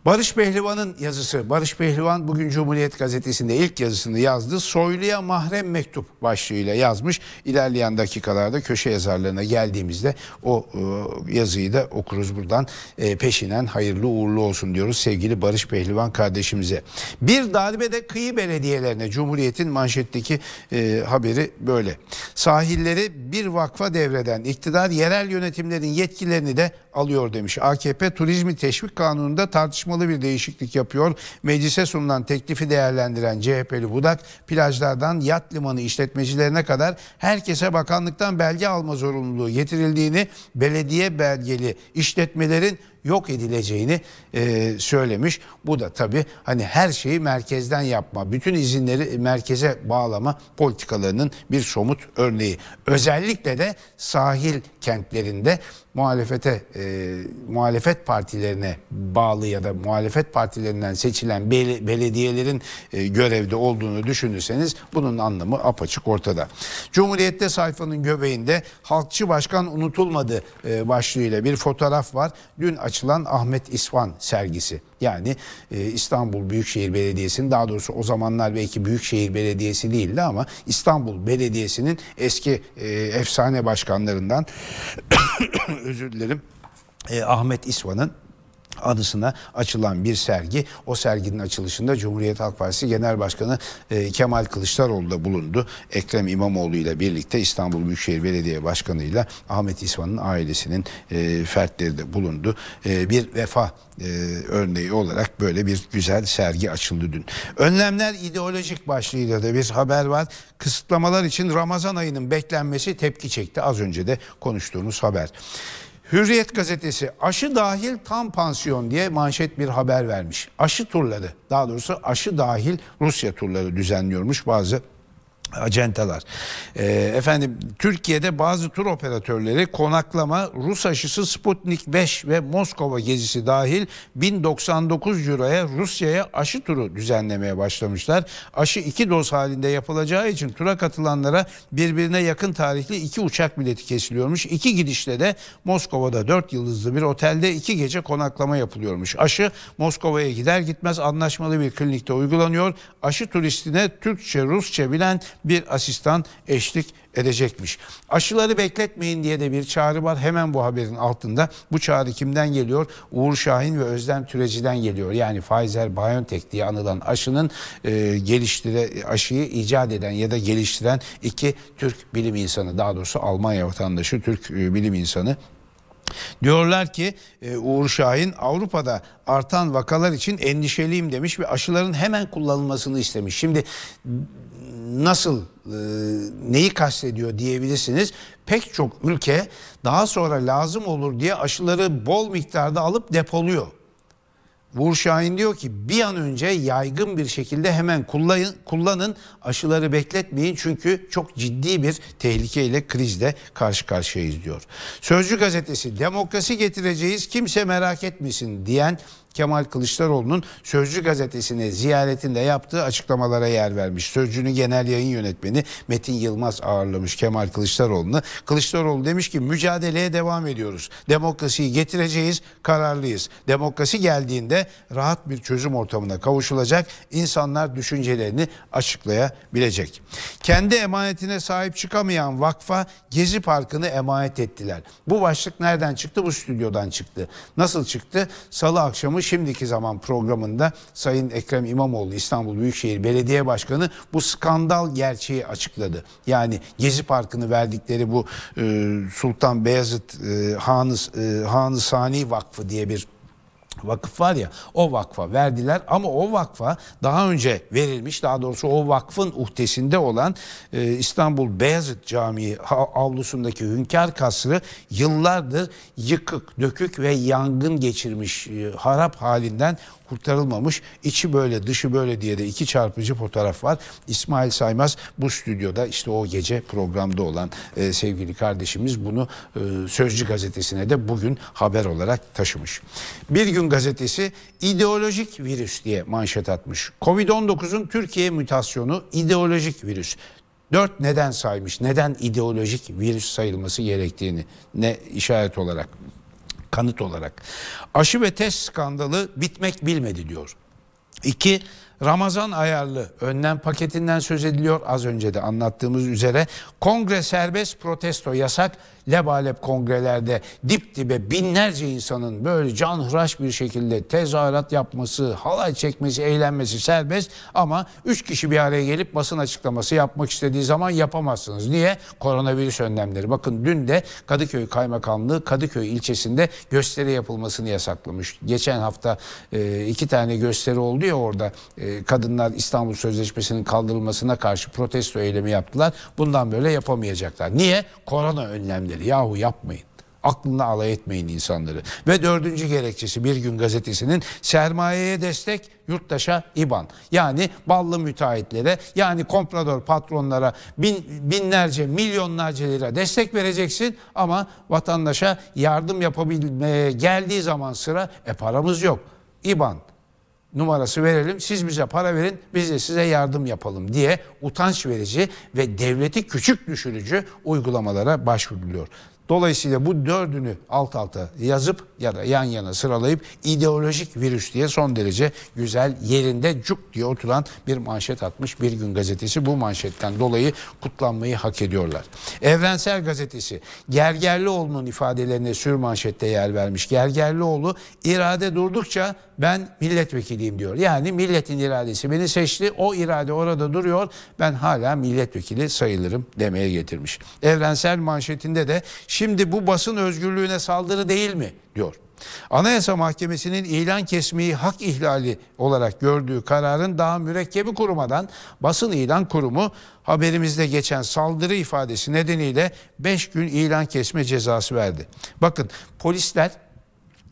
Barış Behlivan'ın yazısı. Barış Behlivan bugün Cumhuriyet Gazetesi'nde ilk yazısını yazdı. Soyluya mahrem mektup başlığıyla yazmış. İlerleyen dakikalarda köşe yazarlarına geldiğimizde o e, yazıyı da okuruz buradan. E, peşinen hayırlı uğurlu olsun diyoruz sevgili Barış Behlivan kardeşimize. Bir darbede kıyı belediyelerine Cumhuriyet'in manşetteki e, haberi böyle. Sahilleri bir vakfa devreden iktidar yerel yönetimlerin yetkilerini de alıyor demiş. AKP Turizmi Teşvik Kanunu'nda tartışma tartışmalı bir değişiklik yapıyor. Meclise sunulan teklifi değerlendiren CHP'li Budak plajlardan yat limanı işletmecilerine kadar herkese bakanlıktan belge alma zorunluluğu getirildiğini belediye belgeli işletmelerin yok edileceğini e, söylemiş. Bu da tabii hani her şeyi merkezden yapma, bütün izinleri merkeze bağlama politikalarının bir somut örneği. Özellikle de sahil kentlerinde muhalefete e, muhalefet partilerine bağlı ya da muhalefet partilerinden seçilen bel belediyelerin e, görevde olduğunu düşünürseniz bunun anlamı apaçık ortada. Cumhuriyet'te sayfanın göbeğinde halkçı başkan unutulmadı e, başlığıyla bir fotoğraf var. Dün açılan Ahmet İsvan sergisi. Yani e, İstanbul Büyükşehir Belediyesi'nin daha doğrusu o zamanlar belki Büyükşehir Belediyesi değildi ama İstanbul Belediyesi'nin eski e, efsane başkanlarından özür dilerim. E, Ahmet İsvan'ın adısına açılan bir sergi. O serginin açılışında Cumhuriyet Halk Partisi Genel Başkanı e, Kemal Kılıçdaroğlu da bulundu. Ekrem İmamoğlu ile birlikte İstanbul Büyükşehir Belediye Başkanı ile Ahmet İsvan'ın ailesinin e, fertleri de bulundu. E, bir vefa örneği olarak böyle bir güzel sergi açıldı dün. Önlemler ideolojik başlığıyla da bir haber var. Kısıtlamalar için Ramazan ayının beklenmesi tepki çekti. Az önce de konuştuğumuz haber. Hürriyet gazetesi aşı dahil tam pansiyon diye manşet bir haber vermiş. Aşı turları daha doğrusu aşı dahil Rusya turları düzenliyormuş bazı acentalar. Ee, efendim Türkiye'de bazı tur operatörleri konaklama Rus aşısı Sputnik 5 ve Moskova gezisi dahil 1099 euroya Rusya'ya aşı turu düzenlemeye başlamışlar. Aşı iki doz halinde yapılacağı için tura katılanlara birbirine yakın tarihli iki uçak bileti kesiliyormuş. İki gidişle de Moskova'da 4 yıldızlı bir otelde iki gece konaklama yapılıyormuş. Aşı Moskova'ya gider gitmez anlaşmalı bir klinikte uygulanıyor. Aşı turistine Türkçe, Rusça bilen bir asistan eşlik edecekmiş. Aşıları bekletmeyin diye de bir çağrı var. Hemen bu haberin altında. Bu çağrı kimden geliyor? Uğur Şahin ve Özlem Türeci'den geliyor. Yani Pfizer-BioNTech diye anılan aşının e, geliştire aşıyı icat eden ya da geliştiren iki Türk bilim insanı. Daha doğrusu Almanya vatandaşı Türk e, bilim insanı Diyorlar ki e, Uğur Şahin Avrupa'da artan vakalar için endişeliyim demiş ve aşıların hemen kullanılmasını istemiş. Şimdi nasıl e, neyi kastediyor diyebilirsiniz. Pek çok ülke daha sonra lazım olur diye aşıları bol miktarda alıp depoluyor. Vurşahin diyor ki bir an önce yaygın bir şekilde hemen kullanın, kullanın aşıları bekletmeyin çünkü çok ciddi bir tehlikeyle krizle karşı karşıyayız diyor. Sözcü gazetesi demokrasi getireceğiz kimse merak etmesin diyen Kemal Kılıçdaroğlu'nun Sözcü gazetesine ziyaretinde yaptığı açıklamalara yer vermiş. Sözcü'nün genel yayın yönetmeni Metin Yılmaz ağırlamış Kemal Kılıçdaroğlu'nu. Kılıçdaroğlu demiş ki mücadeleye devam ediyoruz. Demokrasiyi getireceğiz, kararlıyız. Demokrasi geldiğinde rahat bir çözüm ortamına kavuşulacak. İnsanlar düşüncelerini açıklayabilecek. Kendi emanetine sahip çıkamayan vakfa Gezi Parkı'nı emanet ettiler. Bu başlık nereden çıktı? Bu stüdyodan çıktı. Nasıl çıktı? Salı akşamı bunu şimdiki zaman programında Sayın Ekrem İmamoğlu İstanbul Büyükşehir Belediye Başkanı bu skandal gerçeği açıkladı. Yani Gezi Parkı'nı verdikleri bu e, Sultan Beyazıt e, Hanı, e, Hanı Sani Vakfı diye bir vakıf var ya o vakfa verdiler ama o vakfa daha önce verilmiş daha doğrusu o vakfın uhdesinde olan e, İstanbul Beyazıt Camii avlusundaki Hünkar Kasrı yıllardır yıkık, dökük ve yangın geçirmiş e, harap halinden kurtarılmamış. İçi böyle dışı böyle diye de iki çarpıcı fotoğraf var. İsmail Saymaz bu stüdyoda işte o gece programda olan e, sevgili kardeşimiz bunu e, Sözcü gazetesine de bugün haber olarak taşımış. Bir gün gazetesi ideolojik virüs diye manşet atmış. Covid-19'un Türkiye mutasyonu ideolojik virüs. Dört neden saymış. Neden ideolojik virüs sayılması gerektiğini ne işaret olarak kanıt olarak. Aşı ve test skandalı bitmek bilmedi diyor. İki, Ramazan ayarlı önlem paketinden söz ediliyor. Az önce de anlattığımız üzere kongre serbest protesto yasak. Lebalep kongrelerde dip dibe binlerce insanın böyle canhıraş bir şekilde tezahürat yapması, halay çekmesi, eğlenmesi serbest ama üç kişi bir araya gelip basın açıklaması yapmak istediği zaman yapamazsınız. Niye? Koronavirüs önlemleri. Bakın dün de Kadıköy Kaymakamlığı Kadıköy ilçesinde gösteri yapılmasını yasaklamış. Geçen hafta e, iki tane gösteri oldu ya orada e, kadınlar İstanbul Sözleşmesi'nin kaldırılmasına karşı protesto eylemi yaptılar. Bundan böyle yapamayacaklar. Niye? Korona önlemleri. Yahu yapmayın. Aklına alay etmeyin insanları. Ve dördüncü gerekçesi Bir Gün Gazetesi'nin sermayeye destek yurttaşa IBAN. Yani ballı müteahhitlere yani komprador patronlara bin, binlerce milyonlarca lira destek vereceksin ama vatandaşa yardım yapabilmeye geldiği zaman sıra e paramız yok. İban numarası verelim, siz bize para verin, biz de size yardım yapalım diye utanç verici ve devleti küçük düşürücü uygulamalara başvuruluyor. Dolayısıyla bu dördünü alt alta yazıp ya da yan yana sıralayıp ideolojik virüs diye son derece güzel yerinde cuk diye oturan bir manşet atmış Bir Gün Gazetesi. Bu manşetten dolayı kutlanmayı hak ediyorlar. Evrensel Gazetesi Gergerlioğlu'nun ifadelerine sür manşette yer vermiş. Gergerlioğlu irade durdukça ben milletvekiliyim diyor. Yani milletin iradesi beni seçti o irade orada duruyor ben hala milletvekili sayılırım demeye getirmiş. Evrensel manşetinde de Şimdi bu basın özgürlüğüne saldırı değil mi? diyor. Anayasa Mahkemesi'nin ilan kesmeyi hak ihlali olarak gördüğü kararın daha mürekkebi kurumadan basın ilan kurumu haberimizde geçen saldırı ifadesi nedeniyle 5 gün ilan kesme cezası verdi. Bakın polisler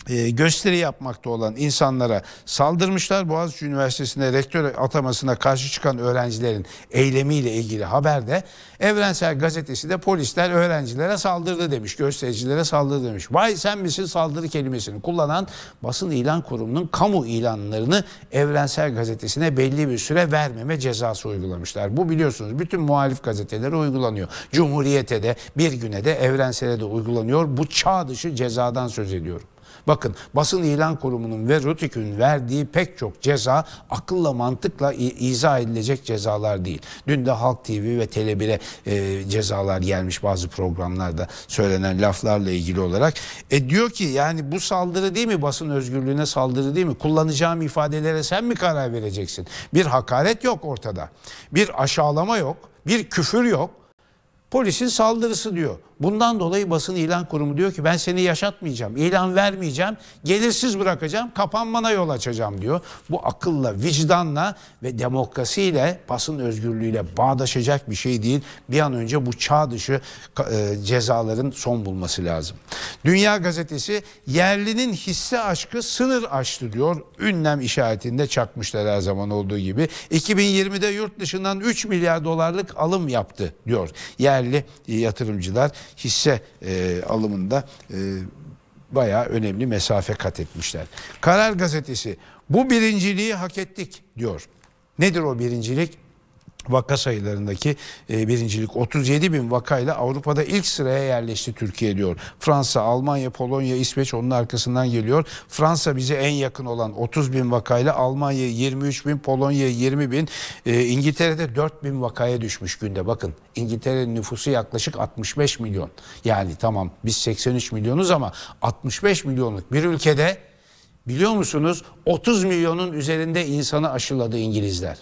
e, gösteri yapmakta olan insanlara saldırmışlar. Boğaziçi Üniversitesi'nde rektör atamasına karşı çıkan öğrencilerin eylemiyle ilgili haberde Evrensel Gazetesi de polisler öğrencilere saldırdı demiş, göstericilere saldırdı demiş. Vay sen misin saldırı kelimesini kullanan basın ilan kurumunun kamu ilanlarını Evrensel Gazetesi'ne belli bir süre vermeme cezası uygulamışlar. Bu biliyorsunuz bütün muhalif gazetelere uygulanıyor. Cumhuriyete de bir güne de Evrensel'e de uygulanıyor. Bu çağ dışı cezadan söz ediyorum. Bakın basın ilan kurumunun ve Rütük'ün verdiği pek çok ceza akılla mantıkla izah edilecek cezalar değil. Dün de Halk TV ve tele e, cezalar gelmiş bazı programlarda söylenen laflarla ilgili olarak. E diyor ki yani bu saldırı değil mi basın özgürlüğüne saldırı değil mi? Kullanacağım ifadelere sen mi karar vereceksin? Bir hakaret yok ortada. Bir aşağılama yok. Bir küfür yok. Polisin saldırısı diyor. Bundan dolayı basın ilan kurumu diyor ki ben seni yaşatmayacağım, ilan vermeyeceğim, gelirsiz bırakacağım, kapanmana yol açacağım diyor. Bu akılla, vicdanla ve demokrasiyle, basın özgürlüğüyle bağdaşacak bir şey değil. Bir an önce bu çağ dışı e, cezaların son bulması lazım. Dünya Gazetesi yerlinin hisse aşkı sınır aştı diyor. Ünlem işaretinde çakmışlar her zaman olduğu gibi. 2020'de yurt dışından 3 milyar dolarlık alım yaptı diyor yerli e, yatırımcılar hisse e, alımında e, bayağı önemli mesafe kat etmişler. Karar gazetesi bu birinciliği hak ettik diyor. Nedir o birincilik? vaka sayılarındaki e, birincilik. 37 bin vakayla Avrupa'da ilk sıraya yerleşti Türkiye diyor. Fransa, Almanya, Polonya, İsveç onun arkasından geliyor. Fransa bize en yakın olan 30 bin vakayla Almanya 23 bin, Polonya 20 bin, e, İngiltere'de 4 bin vakaya düşmüş günde. Bakın İngiltere'nin nüfusu yaklaşık 65 milyon. Yani tamam biz 83 milyonuz ama 65 milyonluk bir ülkede biliyor musunuz 30 milyonun üzerinde insanı aşıladı İngilizler.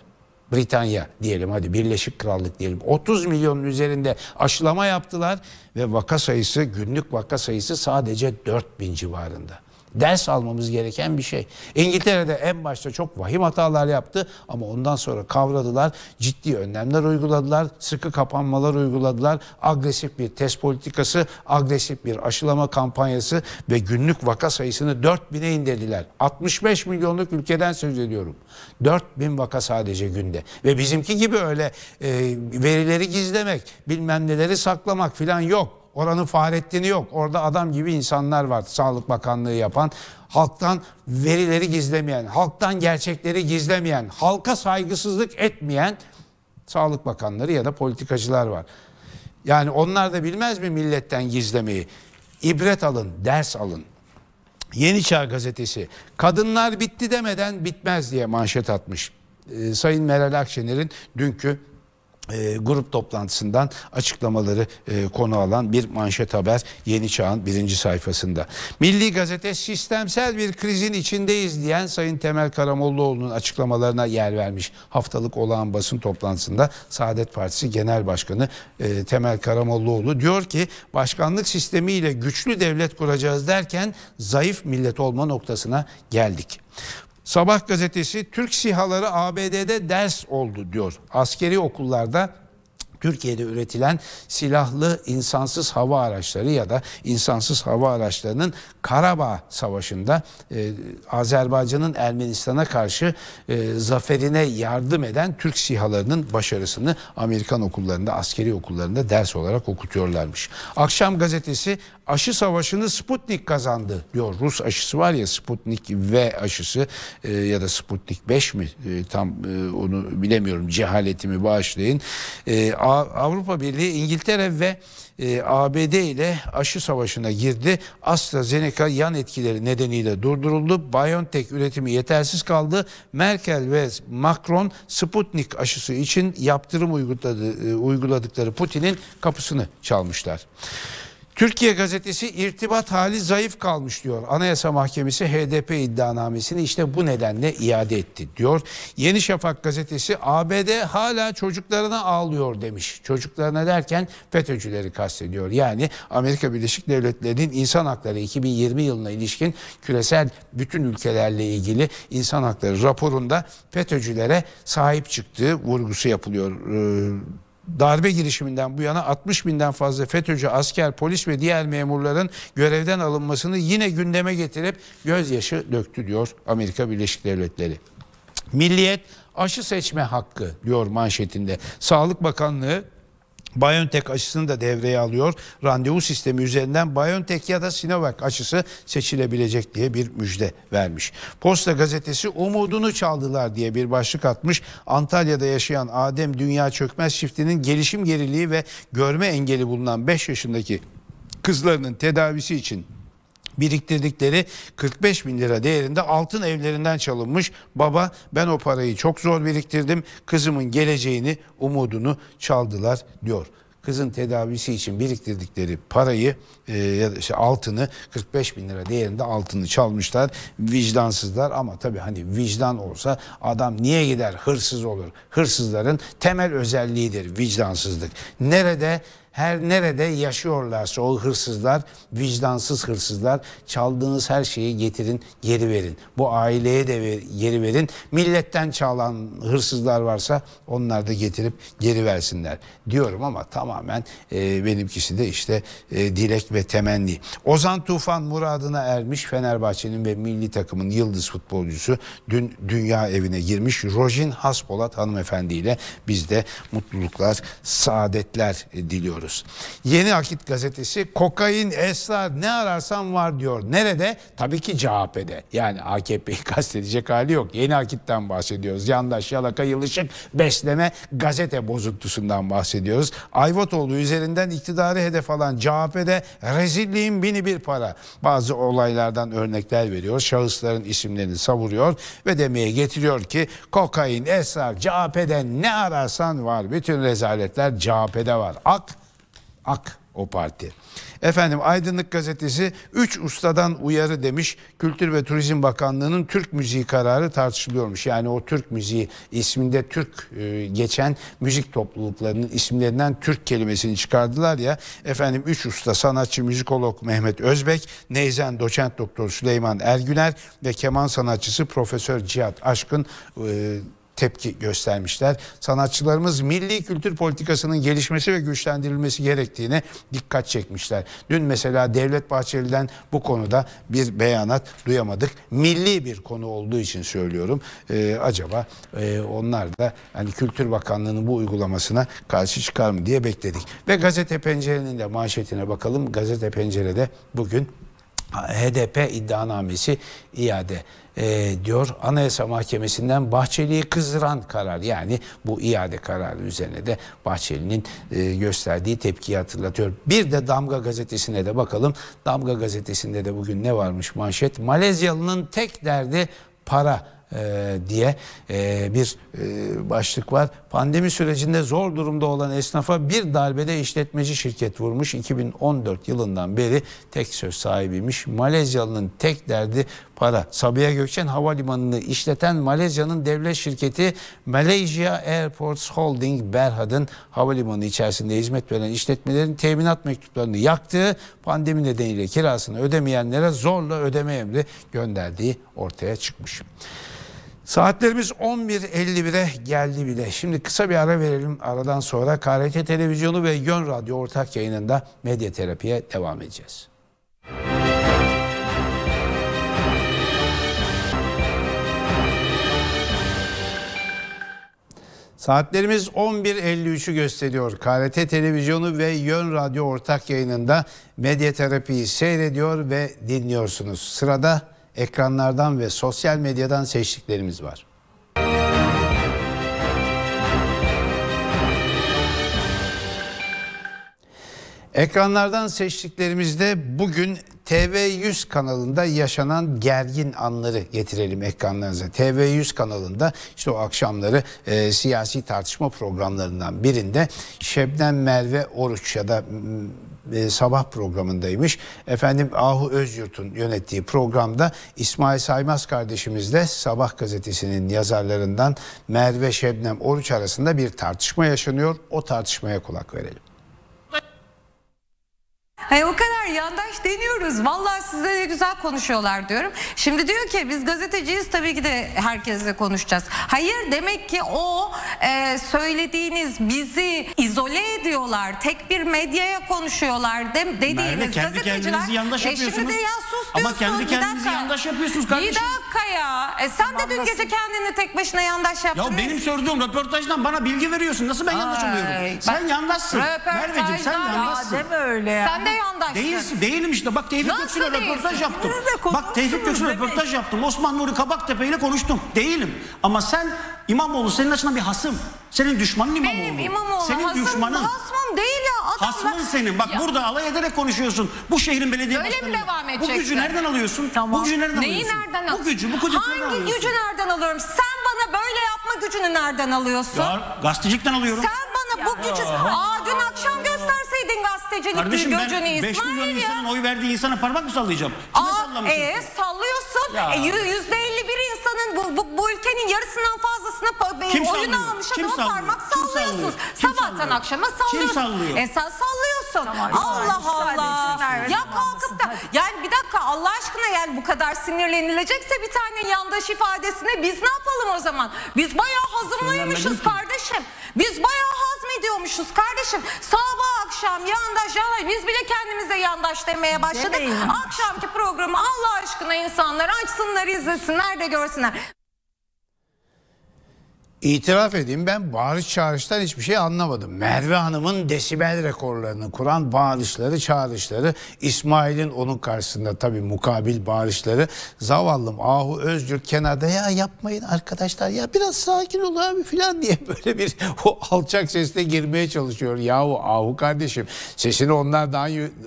Britanya diyelim hadi Birleşik Krallık diyelim 30 milyonun üzerinde aşılama yaptılar ve vaka sayısı günlük vaka sayısı sadece 4 bin civarında ders almamız gereken bir şey. İngiltere'de en başta çok vahim hatalar yaptı ama ondan sonra kavradılar. Ciddi önlemler uyguladılar. Sıkı kapanmalar uyguladılar. Agresif bir test politikası, agresif bir aşılama kampanyası ve günlük vaka sayısını 4000'e indirdiler. 65 milyonluk ülkeden söz ediyorum. 4000 vaka sadece günde. Ve bizimki gibi öyle e, verileri gizlemek, bilmem neleri saklamak filan yok. Oranın Fahrettin'i yok. Orada adam gibi insanlar var Sağlık Bakanlığı yapan. Halktan verileri gizlemeyen, halktan gerçekleri gizlemeyen, halka saygısızlık etmeyen sağlık bakanları ya da politikacılar var. Yani onlar da bilmez mi milletten gizlemeyi? İbret alın, ders alın. Yeni Çağ gazetesi kadınlar bitti demeden bitmez diye manşet atmış. Ee, Sayın Meral Akşener'in dünkü e, grup toplantısından açıklamaları e, konu alan bir manşet haber Yeni Çağ'ın birinci sayfasında. Milli Gazete sistemsel bir krizin içindeyiz diyen Sayın Temel Karamollaoğlu'nun açıklamalarına yer vermiş. Haftalık olağan basın toplantısında Saadet Partisi Genel Başkanı e, Temel Karamollaoğlu diyor ki başkanlık sistemiyle güçlü devlet kuracağız derken zayıf millet olma noktasına geldik. Sabah gazetesi Türk sihaları ABD'de ders oldu diyor. Askeri okullarda Türkiye'de üretilen silahlı insansız hava araçları ya da insansız hava araçlarının Karabağ Savaşı'nda e, Azerbaycan'ın Ermenistan'a karşı e, zaferine yardım eden Türk sihalarının başarısını Amerikan okullarında, askeri okullarında ders olarak okutuyorlarmış. Akşam gazetesi aşı savaşını Sputnik kazandı diyor. Rus aşısı var ya Sputnik V aşısı e, ya da Sputnik 5 mi e, tam e, onu bilemiyorum cehaletimi bağışlayın. E, Avrupa Birliği İngiltere ve e, ABD ile aşı savaşına girdi. AstraZeneca yan etkileri nedeniyle durduruldu. BioNTech üretimi yetersiz kaldı. Merkel ve Macron Sputnik aşısı için yaptırım uyguladı, e, uyguladıkları Putin'in kapısını çalmışlar. Türkiye gazetesi irtibat hali zayıf kalmış diyor. Anayasa Mahkemesi HDP iddianamesini işte bu nedenle iade etti diyor. Yeni Şafak gazetesi ABD hala çocuklarına ağlıyor demiş. Çocuklarına derken FETÖ'cüleri kastediyor. Yani Amerika Birleşik Devletleri'nin insan hakları 2020 yılına ilişkin küresel bütün ülkelerle ilgili insan hakları raporunda FETÖ'cülere sahip çıktığı vurgusu yapılıyor. Ee, darbe girişiminden bu yana 60 binden fazla FETÖ'cü asker, polis ve diğer memurların görevden alınmasını yine gündeme getirip gözyaşı döktü diyor Amerika Birleşik Devletleri. Milliyet aşı seçme hakkı diyor manşetinde. Sağlık Bakanlığı BioNTech aşısını da devreye alıyor. Randevu sistemi üzerinden BioNTech ya da Sinovac aşısı seçilebilecek diye bir müjde vermiş. Posta gazetesi umudunu çaldılar diye bir başlık atmış. Antalya'da yaşayan Adem Dünya Çökmez çiftinin gelişim geriliği ve görme engeli bulunan 5 yaşındaki kızlarının tedavisi için biriktirdikleri 45 bin lira değerinde altın evlerinden çalınmış. Baba ben o parayı çok zor biriktirdim. Kızımın geleceğini, umudunu çaldılar diyor kızın tedavisi için biriktirdikleri parayı e, ya da işte altını 45 bin lira değerinde altını çalmışlar vicdansızlar ama tabii hani vicdan olsa adam niye gider hırsız olur hırsızların temel özelliğidir vicdansızlık nerede her nerede yaşıyorlarsa o hırsızlar, vicdansız hırsızlar çaldığınız her şeyi getirin, geri verin. Bu aileye de ver, geri verin. Milletten çalan hırsızlar varsa onlar da getirip geri versinler diyorum ama tamamen e, benimkisi de işte e, dilek ve temenni. Ozan Tufan muradına ermiş Fenerbahçe'nin ve milli takımın yıldız futbolcusu dün dünya evine girmiş Rojin Haspolat hanımefendiyle biz de mutluluklar, saadetler e, diliyoruz buluruz. Yeni Akit gazetesi kokain, esrar ne ararsan var diyor. Nerede? Tabii ki CHP'de. Yani AKP'yi kastedecek hali yok. Yeni Akit'ten bahsediyoruz. Yandaş, yalaka, yılışık, besleme, gazete bozuntusundan bahsediyoruz. Ayvatoğlu üzerinden iktidarı hedef alan CHP'de rezilliğin bini bir para. Bazı olaylardan örnekler veriyor. Şahısların isimlerini savuruyor ve demeye getiriyor ki kokain, esrar CHP'de ne ararsan var. Bütün rezaletler CHP'de var. Ak Ak o parti. Efendim Aydınlık Gazetesi 3 ustadan uyarı demiş. Kültür ve Turizm Bakanlığı'nın Türk müziği kararı tartışılıyormuş. Yani o Türk müziği isminde Türk e, geçen müzik topluluklarının isimlerinden Türk kelimesini çıkardılar ya. Efendim 3 usta sanatçı müzikolog Mehmet Özbek, Neyzen doçent doktor Süleyman Ergüner ve keman sanatçısı Profesör Cihat Aşkın e, tepki göstermişler. Sanatçılarımız milli kültür politikasının gelişmesi ve güçlendirilmesi gerektiğine dikkat çekmişler. Dün mesela Devlet Bahçeli'den bu konuda bir beyanat duyamadık. Milli bir konu olduğu için söylüyorum. Ee, acaba e, onlar da hani Kültür Bakanlığı'nın bu uygulamasına karşı çıkar mı diye bekledik. Ve gazete pencerenin de manşetine bakalım. Gazete pencerede bugün HDP iddianamesi iade e, diyor. Anayasa Mahkemesi'nden Bahçeli'yi kızdıran karar yani bu iade kararı üzerine de Bahçeli'nin e, gösterdiği tepkiyi hatırlatıyor. Bir de Damga Gazetesi'ne de bakalım. Damga Gazetesi'nde de bugün ne varmış manşet? Malezyalı'nın tek derdi para e, diye e, bir e, başlık var pandemi sürecinde zor durumda olan esnafa bir darbede işletmeci şirket vurmuş. 2014 yılından beri tek söz sahibiymiş. Malezyalı'nın tek derdi para. Sabiha Gökçen Havalimanı'nı işleten Malezya'nın devlet şirketi Malaysia Airports Holding Berhad'ın havalimanı içerisinde hizmet veren işletmelerin teminat mektuplarını yaktığı pandemi nedeniyle kirasını ödemeyenlere zorla ödeme emri gönderdiği ortaya çıkmış. Saatlerimiz 11.51'e geldi bile. Şimdi kısa bir ara verelim. Aradan sonra KRT Televizyonu ve Yön Radyo ortak yayınında medya terapiye devam edeceğiz. Saatlerimiz 11.53'ü gösteriyor. KRT Televizyonu ve Yön Radyo ortak yayınında medya terapiyi seyrediyor ve dinliyorsunuz. Sırada ekranlardan ve sosyal medyadan seçtiklerimiz var. Ekranlardan seçtiklerimizde bugün TV100 kanalında yaşanan gergin anları getirelim ekranlarınıza. TV100 kanalında işte o akşamları e, siyasi tartışma programlarından birinde Şebnem Merve Oruç ya da e, sabah programındaymış. Efendim Ahu Özyurt'un yönettiği programda İsmail Saymaz kardeşimizle Sabah gazetesinin yazarlarından Merve Şebnem Oruç arasında bir tartışma yaşanıyor. O tartışmaya kulak verelim. Hani o kadar yandaş deniyoruz. Vallahi size de güzel konuşuyorlar diyorum. Şimdi diyor ki biz gazeteciyiz tabii ki de herkesle konuşacağız. Hayır demek ki o e, söylediğiniz bizi izole ediyorlar. Tek bir medyaya konuşuyorlar de, dediğiniz Merve, kendi gazeteciler. yandaş e, yapıyorsunuz. şimdi de ya sus diyorsun. Ama kendi kendinizi yandaş yapıyorsunuz kardeşim. Bir dakika ya. E, sen de dün gece kendini tek başına yandaş yaptın. Ya benim sorduğum röportajdan bana bilgi veriyorsun. Nasıl ben yandaş oluyorum? Sen yandaşsın. Merveciğim sen yandaşsın. Aa, deme öyle ya. Sen de yandaşsın. Değilsin, değilim işte. Bak Tevfik Nasıl Göksu'yla değilsin? röportaj yaptım. Bak Tevfik Göksu'yla röportaj yaptım. Osman Nuri Kabaktepe ile konuştum. Değilim. Ama sen İmamoğlu senin açından bir hasım. Senin düşmanın İmamoğlu. Benim İmamoğlu senin hasım, düşmanın. hasmım değil ya. Adam Hasmın senin. Bak ya. burada alay ederek konuşuyorsun. Bu şehrin belediye Öyle başkanı. mi devam edecek. Bu gücü nereden alıyorsun? Tamam. Bu gücü nereden Neyi alıyorsun? Neyi nereden alıyorsun? Bu gücü, bu kudreti nereden alıyorsun? Hangi gücü nereden alıyorum? Sen bana böyle yapma gücünü nereden alıyorsun? Ya gazetecilikten alıyorum. Sen bana ya. bu gücü... Aa dün akşam kahvecilik Kardeşim ben İsmail 5 milyon ya. insanın oy verdiği insana parmak mı sallayacağım? Kime Aa, sallamışım? E, sallıyorsun. Ya. E, yüzde bu, bu, ülkenin yarısından fazlasını e, kim oyunu sallıyor? almış kim adama sallıyor? parmak kim sallıyorsunuz. Kim Sabahtan sallıyor? akşama sallıyorsun. Kim sallıyor? E sen sallıyorsun. Tamam, Allah Allah. Allah. Ya kalkıp da yani bir dakika Allah aşkına yani bu kadar sinirlenilecekse bir tane yandaş ifadesine biz ne yapalım o zaman? Biz bayağı hazımlıymışız kardeşim. Biz bayağı hazmediyormuşuz kardeşim. Sabah akşam yandaş yandaş biz bile kendimize yandaş demeye başladık. Demeyin. Akşamki programı Allah aşkına insanlar açsınlar izlesinler de görsünler. İtiraf edeyim ben bağırış çağrıştan hiçbir şey anlamadım. Merve Hanım'ın desibel rekorlarını kuran bağırışları çağrışları İsmail'in onun karşısında tabii mukabil bağırışları zavallım Ahu Özgür kenarda ya yapmayın arkadaşlar ya biraz sakin ol abi filan diye böyle bir o alçak sesle girmeye çalışıyor. Yahu Ahu kardeşim sesini onlar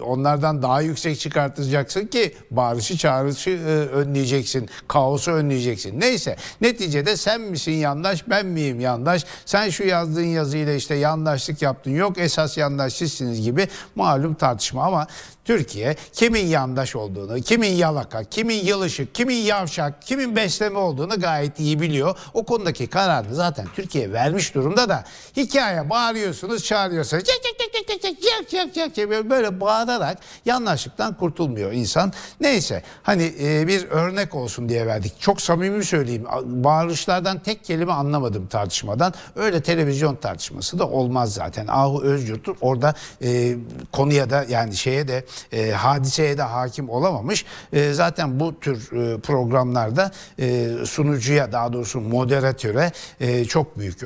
onlardan daha yüksek çıkartacaksın ki bağırışı çağrışı e, önleyeceksin kaosu önleyeceksin. Neyse neticede sen misin yandaş ben miyim yandaş? Sen şu yazdığın yazıyla işte yandaşlık yaptın. Yok esas yandaş sizsiniz gibi malum tartışma ama Türkiye kimin yandaş olduğunu, kimin yalaka, kimin yılışık, kimin yavşak, kimin besleme olduğunu gayet iyi biliyor. O konudaki kararı zaten Türkiye vermiş durumda da hikaye bağırıyorsunuz, çağırıyorsunuz. Çek böyle bağırarak yanlışlıktan kurtulmuyor insan. Neyse hani e, bir örnek olsun diye verdik. Çok samimi söyleyeyim bağırışlardan tek kelime anlamadım tartışmadan. Öyle televizyon tartışması da olmaz zaten. Ahu Özgürt orada e, konuya da yani şeye de e, hadiseye de hakim olamamış. E, zaten bu tür e, programlarda e, sunucuya daha doğrusu moderatöre e, çok büyük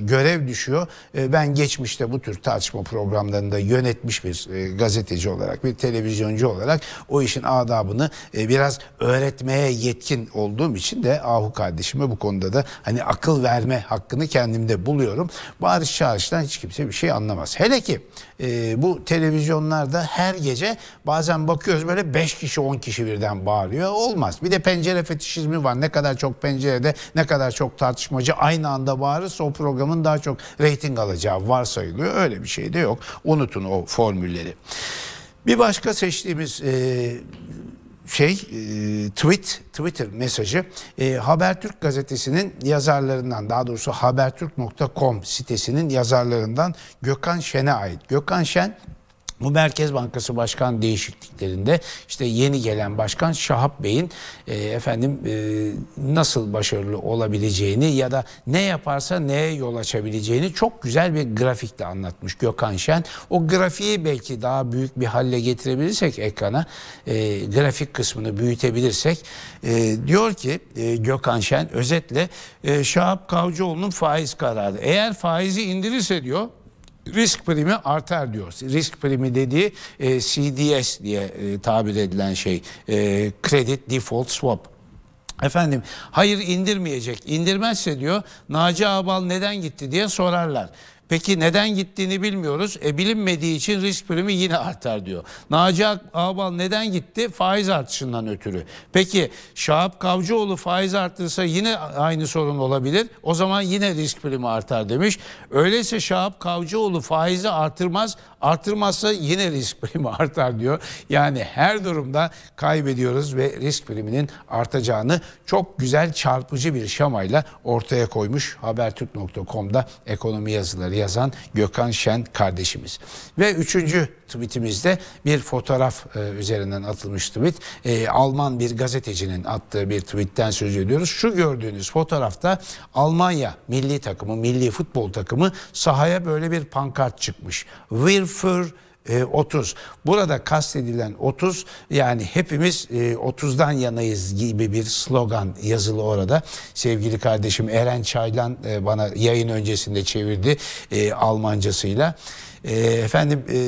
görev düşüyor. E, ben geçmişte bu tür tartışma programı programlarında yönetmiş bir e, gazeteci olarak, bir televizyoncu olarak o işin adabını e, biraz öğretmeye yetkin olduğum için de Ahu kardeşime bu konuda da hani akıl verme hakkını kendimde buluyorum. Barış çağrıştan hiç kimse bir şey anlamaz. Hele ki e, bu televizyonlarda her gece bazen bakıyoruz böyle 5 kişi 10 kişi birden bağırıyor. Olmaz. Bir de pencere fetişizmi var. Ne kadar çok pencerede ne kadar çok tartışmacı aynı anda bağırırsa o programın daha çok reyting alacağı varsayılıyor. Öyle bir şey de yok. Unutun o formülleri. Bir başka seçtiğimiz e, şey e, tweet Twitter mesajı e, Habertürk gazetesinin yazarlarından daha doğrusu habertürk.com sitesinin yazarlarından Gökhan Şen'e ait. Gökhan Şen bu Merkez Bankası Başkan değişikliklerinde işte yeni gelen başkan Şahap Bey'in e, efendim e, nasıl başarılı olabileceğini ya da ne yaparsa neye yol açabileceğini çok güzel bir grafikle anlatmış Gökhan Şen. O grafiği belki daha büyük bir halle getirebilirsek ekrana e, grafik kısmını büyütebilirsek e, diyor ki e, Gökhan Şen özetle e, Şahap Kavcıoğlu'nun faiz kararı. Eğer faizi indirirse diyor risk primi artar diyor. Risk primi dediği e, CDS diye e, tabir edilen şey. E, Credit Default Swap. Efendim hayır indirmeyecek. İndirmezse diyor Naci Abal neden gitti diye sorarlar. Peki neden gittiğini bilmiyoruz. E bilinmediği için risk primi yine artar diyor. Naci Ağbal neden gitti? Faiz artışından ötürü. Peki Şahap Kavcıoğlu faiz artırsa yine aynı sorun olabilir. O zaman yine risk primi artar demiş. Öyleyse Şahap Kavcıoğlu faizi artırmaz. Artırmazsa yine risk primi artar diyor. Yani her durumda kaybediyoruz ve risk priminin artacağını çok güzel çarpıcı bir şamayla ortaya koymuş Habertürk.com'da ekonomi yazıları yazan Gökhan Şen kardeşimiz. Ve üçüncü tweetimizde bir fotoğraf e, üzerinden atılmış tweet. E, Alman bir gazetecinin attığı bir tweetten söz ediyoruz. Şu gördüğünüz fotoğrafta Almanya milli takımı, milli futbol takımı sahaya böyle bir pankart çıkmış. Wir für 30. E, Burada kastedilen 30 yani hepimiz 30'dan e, yanayız gibi bir slogan yazılı orada. Sevgili kardeşim Eren Çaylan e, bana yayın öncesinde çevirdi Almancasıyla. efendim e,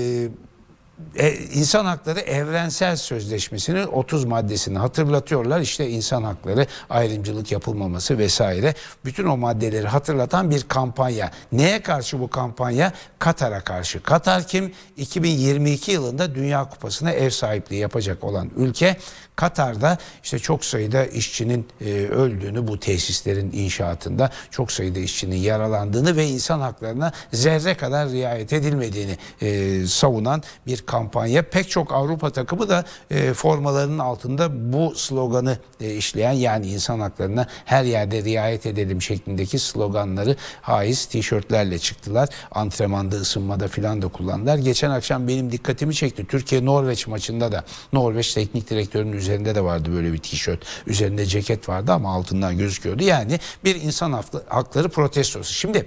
e, insan hakları evrensel sözleşmesinin 30 maddesini hatırlatıyorlar. İşte insan hakları, ayrımcılık yapılmaması vesaire. Bütün o maddeleri hatırlatan bir kampanya. Neye karşı bu kampanya? Katar'a karşı. Katar kim? 2022 yılında Dünya Kupası'na ev sahipliği yapacak olan ülke. Katar'da işte çok sayıda işçinin e, öldüğünü bu tesislerin inşaatında çok sayıda işçinin yaralandığını ve insan haklarına zerre kadar riayet edilmediğini e, savunan bir kampanya. Pek çok Avrupa takımı da e, formalarının altında bu sloganı e, işleyen yani insan haklarına her yerde riayet edelim şeklindeki sloganları haiz tişörtlerle çıktılar. Antrenmanda, ısınmada filan da kullandılar. Geçen akşam benim dikkatimi çekti. Türkiye-Norveç maçında da Norveç teknik direktörünün üzerinde de vardı böyle bir tişört. Üzerinde ceket vardı ama altından gözüküyordu. Yani bir insan hakları protestosu. Şimdi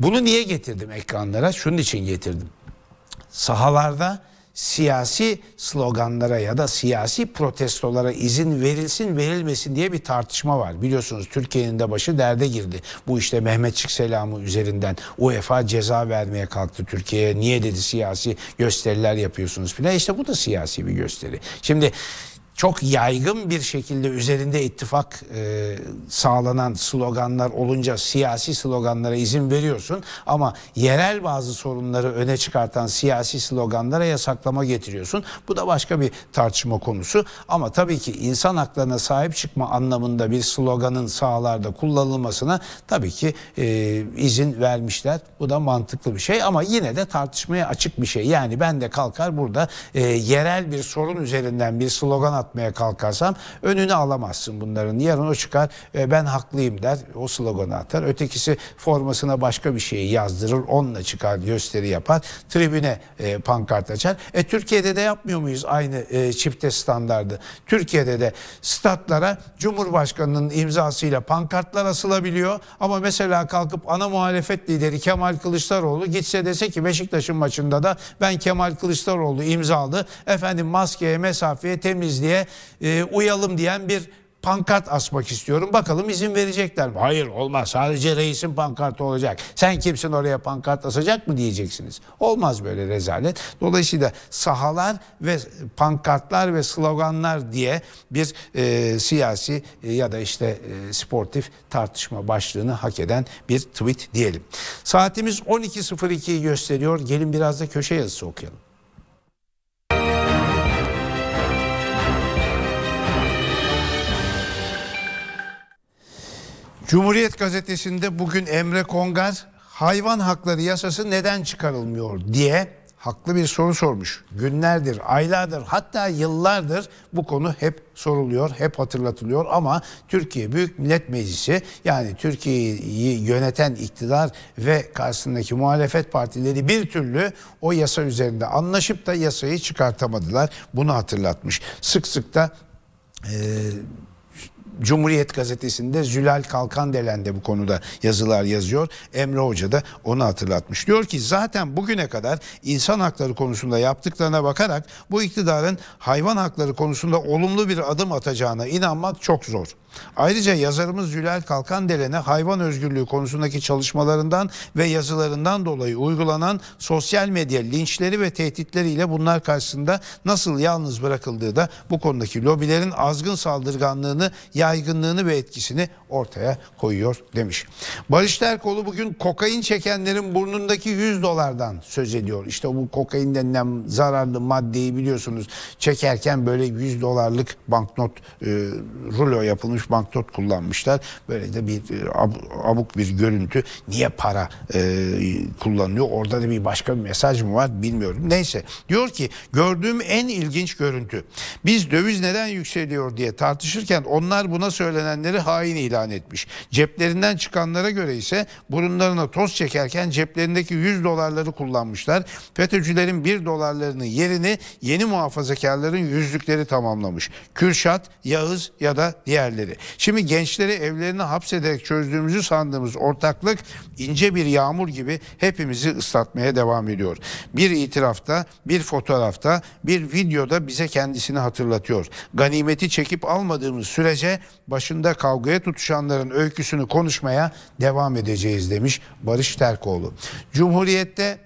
bunu niye getirdim ekranlara? Şunun için getirdim sahalarda siyasi sloganlara ya da siyasi protestolara izin verilsin verilmesin diye bir tartışma var. Biliyorsunuz Türkiye'nin de başı derde girdi. Bu işte Mehmetçik selamı üzerinden UEFA ceza vermeye kalktı Türkiye'ye. Niye dedi siyasi gösteriler yapıyorsunuz filan. İşte bu da siyasi bir gösteri. Şimdi çok yaygın bir şekilde üzerinde ittifak e, sağlanan sloganlar olunca siyasi sloganlara izin veriyorsun ama yerel bazı sorunları öne çıkartan siyasi sloganlara yasaklama getiriyorsun. Bu da başka bir tartışma konusu ama tabii ki insan haklarına sahip çıkma anlamında bir sloganın sahalarda kullanılmasına tabii ki e, izin vermişler. Bu da mantıklı bir şey ama yine de tartışmaya açık bir şey. Yani ben de kalkar burada e, yerel bir sorun üzerinden bir slogan at anlatmaya kalkarsam önünü alamazsın bunların. Yarın o çıkar e, ben haklıyım der. O sloganı atar. Ötekisi formasına başka bir şeyi yazdırır. Onunla çıkar gösteri yapar. Tribüne e, pankart açar. E Türkiye'de de yapmıyor muyuz aynı e, çifte standardı? Türkiye'de de statlara Cumhurbaşkanı'nın imzasıyla pankartlar asılabiliyor. Ama mesela kalkıp ana muhalefet lideri Kemal Kılıçdaroğlu gitse dese ki Beşiktaş'ın maçında da ben Kemal Kılıçdaroğlu imzalı efendim maskeye mesafeye temizliğe diye e, uyalım diyen bir pankart asmak istiyorum. Bakalım izin verecekler mi? Hayır olmaz. Sadece reisin pankartı olacak. Sen kimsin oraya pankart asacak mı diyeceksiniz. Olmaz böyle rezalet. Dolayısıyla sahalar ve pankartlar ve sloganlar diye bir e, siyasi e, ya da işte e, sportif tartışma başlığını hak eden bir tweet diyelim. Saatimiz 12.02'yi gösteriyor. Gelin biraz da köşe yazısı okuyalım. Cumhuriyet gazetesinde bugün Emre Kongar hayvan hakları yasası neden çıkarılmıyor diye haklı bir soru sormuş. Günlerdir, aylardır hatta yıllardır bu konu hep soruluyor, hep hatırlatılıyor ama Türkiye Büyük Millet Meclisi yani Türkiye'yi yöneten iktidar ve karşısındaki muhalefet partileri bir türlü o yasa üzerinde anlaşıp da yasayı çıkartamadılar. Bunu hatırlatmış. Sık sık da e, Cumhuriyet Gazetesi'nde Zülal Kalkandelen de bu konuda yazılar yazıyor. Emre Hoca da onu hatırlatmış. Diyor ki zaten bugüne kadar insan hakları konusunda yaptıklarına bakarak bu iktidarın hayvan hakları konusunda olumlu bir adım atacağına inanmak çok zor. Ayrıca yazarımız Zülal delene hayvan özgürlüğü konusundaki çalışmalarından ve yazılarından dolayı uygulanan sosyal medya linçleri ve tehditleriyle bunlar karşısında nasıl yalnız bırakıldığı da bu konudaki lobilerin azgın saldırganlığını ya yaygınlığını ve etkisini ortaya koyuyor demiş. Barış Terkoğlu bugün kokain çekenlerin burnundaki 100 dolardan söz ediyor. İşte bu kokain denilen zararlı maddeyi biliyorsunuz çekerken böyle 100 dolarlık banknot e, rulo yapılmış banknot kullanmışlar. Böyle de bir e, abuk bir görüntü. Niye para e, kullanılıyor? Orada da bir başka bir mesaj mı var bilmiyorum. Neyse diyor ki gördüğüm en ilginç görüntü. Biz döviz neden yükseliyor diye tartışırken onlar bu buna söylenenleri hain ilan etmiş. Ceplerinden çıkanlara göre ise burunlarına toz çekerken ceplerindeki 100 dolarları kullanmışlar. FETÖ'cülerin 1 dolarlarının yerini yeni muhafazakarların yüzlükleri tamamlamış. Kürşat, Yağız ya da diğerleri. Şimdi gençleri evlerine hapsederek çözdüğümüzü sandığımız ortaklık ince bir yağmur gibi hepimizi ıslatmaya devam ediyor. Bir itirafta, bir fotoğrafta, bir videoda bize kendisini hatırlatıyor. Ganimeti çekip almadığımız sürece başında kavgaya tutuşanların öyküsünü konuşmaya devam edeceğiz demiş Barış Terkoğlu. Cumhuriyette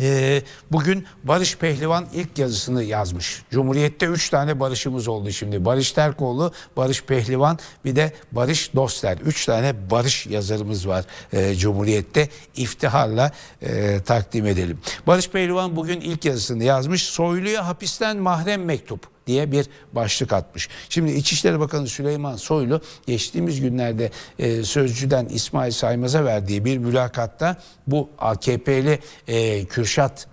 e, bugün Barış Pehlivan ilk yazısını yazmış. Cumhuriyette 3 tane Barış'ımız oldu şimdi. Barış Terkoğlu, Barış Pehlivan bir de Barış Dostler. 3 tane Barış yazarımız var e, Cumhuriyette. İftiharla e, takdim edelim. Barış Pehlivan bugün ilk yazısını yazmış. Soylu'ya hapisten mahrem mektup diye bir başlık atmış. Şimdi İçişleri Bakanı Süleyman Soylu geçtiğimiz günlerde e, Sözcü'den İsmail Saymaz'a verdiği bir mülakatta bu AKP'li e, Kürşat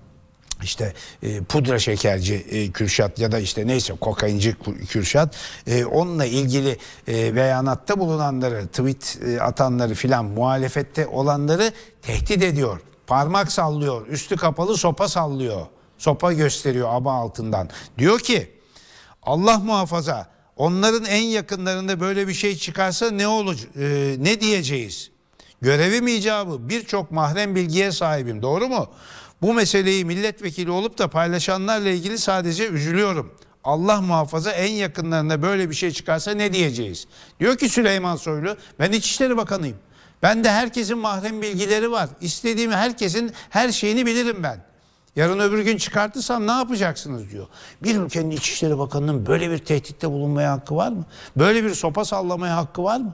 işte e, pudra şekerci e, Kürşat ya da işte neyse kokainci Kürşat e, onunla ilgili e, beyanatta bulunanları tweet e, atanları filan muhalefette olanları tehdit ediyor. Parmak sallıyor, üstü kapalı sopa sallıyor. Sopa gösteriyor aba altından. Diyor ki Allah muhafaza onların en yakınlarında böyle bir şey çıkarsa ne olacak e, ne diyeceğiz? Görevim icabı birçok mahrem bilgiye sahibim doğru mu? Bu meseleyi milletvekili olup da paylaşanlarla ilgili sadece üzülüyorum. Allah muhafaza en yakınlarında böyle bir şey çıkarsa ne diyeceğiz? Diyor ki Süleyman Soylu ben İçişleri Bakanıyım. Ben de herkesin mahrem bilgileri var. İstediğim herkesin her şeyini bilirim ben. Yarın öbür gün çıkartırsan, ne yapacaksınız diyor. Bir ülkenin İçişleri Bakanı'nın böyle bir tehditte bulunmaya hakkı var mı? Böyle bir sopa sallamaya hakkı var mı?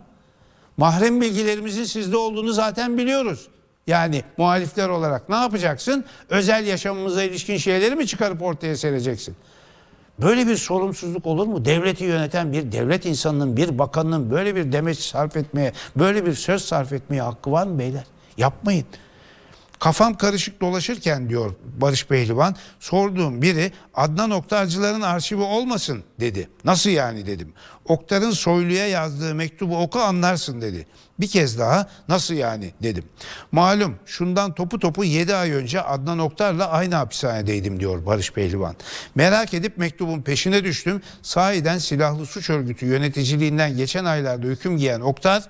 Mahrem bilgilerimizin sizde olduğunu zaten biliyoruz. Yani muhalifler olarak ne yapacaksın? Özel yaşamımıza ilişkin şeyleri mi çıkarıp ortaya sereceksin? Böyle bir sorumsuzluk olur mu? Devleti yöneten bir devlet insanının, bir bakanının böyle bir demeç sarf etmeye, böyle bir söz sarf etmeye hakkı var mı beyler? Yapmayın. Kafam karışık dolaşırken diyor Barış Pehlivan sorduğum biri Adnan Oktarcıların arşivi olmasın dedi. Nasıl yani dedim. Oktar'ın soyluya yazdığı mektubu oku anlarsın dedi. Bir kez daha nasıl yani dedim. Malum şundan topu topu 7 ay önce Adnan Oktar'la aynı hapishanedeydim diyor Barış Pehlivan. Merak edip mektubun peşine düştüm. Sahiden silahlı suç örgütü yöneticiliğinden geçen aylarda hüküm giyen Oktar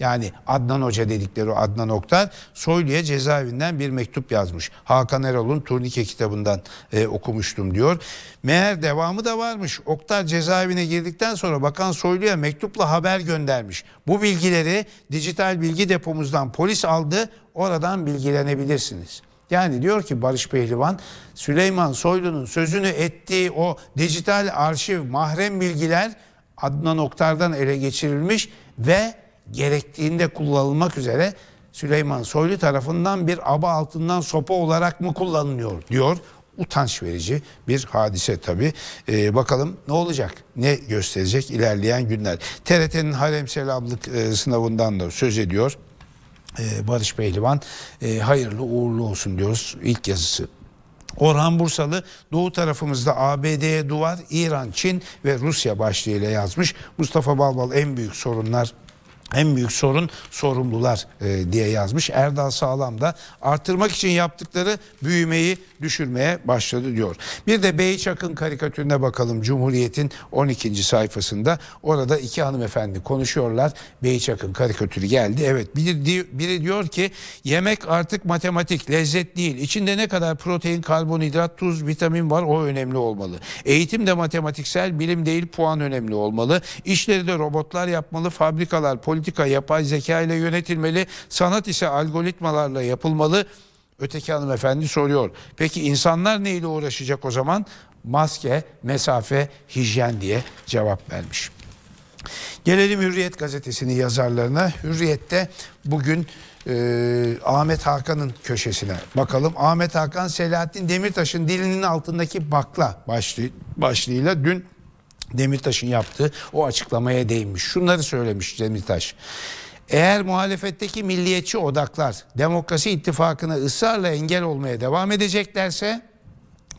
yani Adnan Hoca dedikleri o Adnan Oktar Soylu'ya cezaevinden bir mektup yazmış. Hakan Erol'un Turnike kitabından e, okumuştum diyor. Meğer devamı da varmış. Oktar cezaevine girdikten sonra Bakan Soylu'ya mektupla haber göndermiş. Bu bilgileri dijital bilgi depomuzdan polis aldı oradan bilgilenebilirsiniz. Yani diyor ki Barış Pehlivan Süleyman Soylu'nun sözünü ettiği o dijital arşiv mahrem bilgiler Adnan Oktar'dan ele geçirilmiş ve gerektiğinde kullanılmak üzere Süleyman Soylu tarafından bir aba altından sopa olarak mı kullanılıyor diyor. Utanç verici bir hadise tabii. Ee, bakalım ne olacak, ne gösterecek ilerleyen günler. TRT'nin haremselablık e, sınavından da söz ediyor. Ee, Barış Pehlivan e, hayırlı uğurlu olsun diyoruz ilk yazısı. Orhan Bursalı doğu tarafımızda ABD'ye duvar, İran, Çin ve Rusya başlığıyla yazmış. Mustafa Balbal en büyük sorunlar en büyük sorun sorumlular e, diye yazmış. Erdal Sağlam da artırmak için yaptıkları büyümeyi düşürmeye başladı diyor. Bir de Bey Çak'ın karikatürüne bakalım Cumhuriyet'in 12. sayfasında. Orada iki hanımefendi konuşuyorlar. Bey Çak'ın karikatürü geldi. Evet biri, biri diyor ki yemek artık matematik, lezzet değil. İçinde ne kadar protein, karbonhidrat, tuz, vitamin var o önemli olmalı. Eğitim de matematiksel, bilim değil puan önemli olmalı. İşleri de robotlar yapmalı, fabrikalar, politika, yapay zeka ile yönetilmeli. Sanat ise algoritmalarla yapılmalı. Öteki hanımefendi soruyor. Peki insanlar neyle uğraşacak o zaman? Maske, mesafe, hijyen diye cevap vermiş. Gelelim Hürriyet gazetesinin yazarlarına. Hürriyet'te bugün e, Ahmet Hakan'ın köşesine bakalım. Ahmet Hakan Selahattin Demirtaş'ın dilinin altındaki bakla başlığı, başlığıyla dün Demirtaş'ın yaptığı o açıklamaya değinmiş. Şunları söylemiş Demirtaş. Eğer muhalefetteki milliyetçi odaklar demokrasi ittifakına ısrarla engel olmaya devam edeceklerse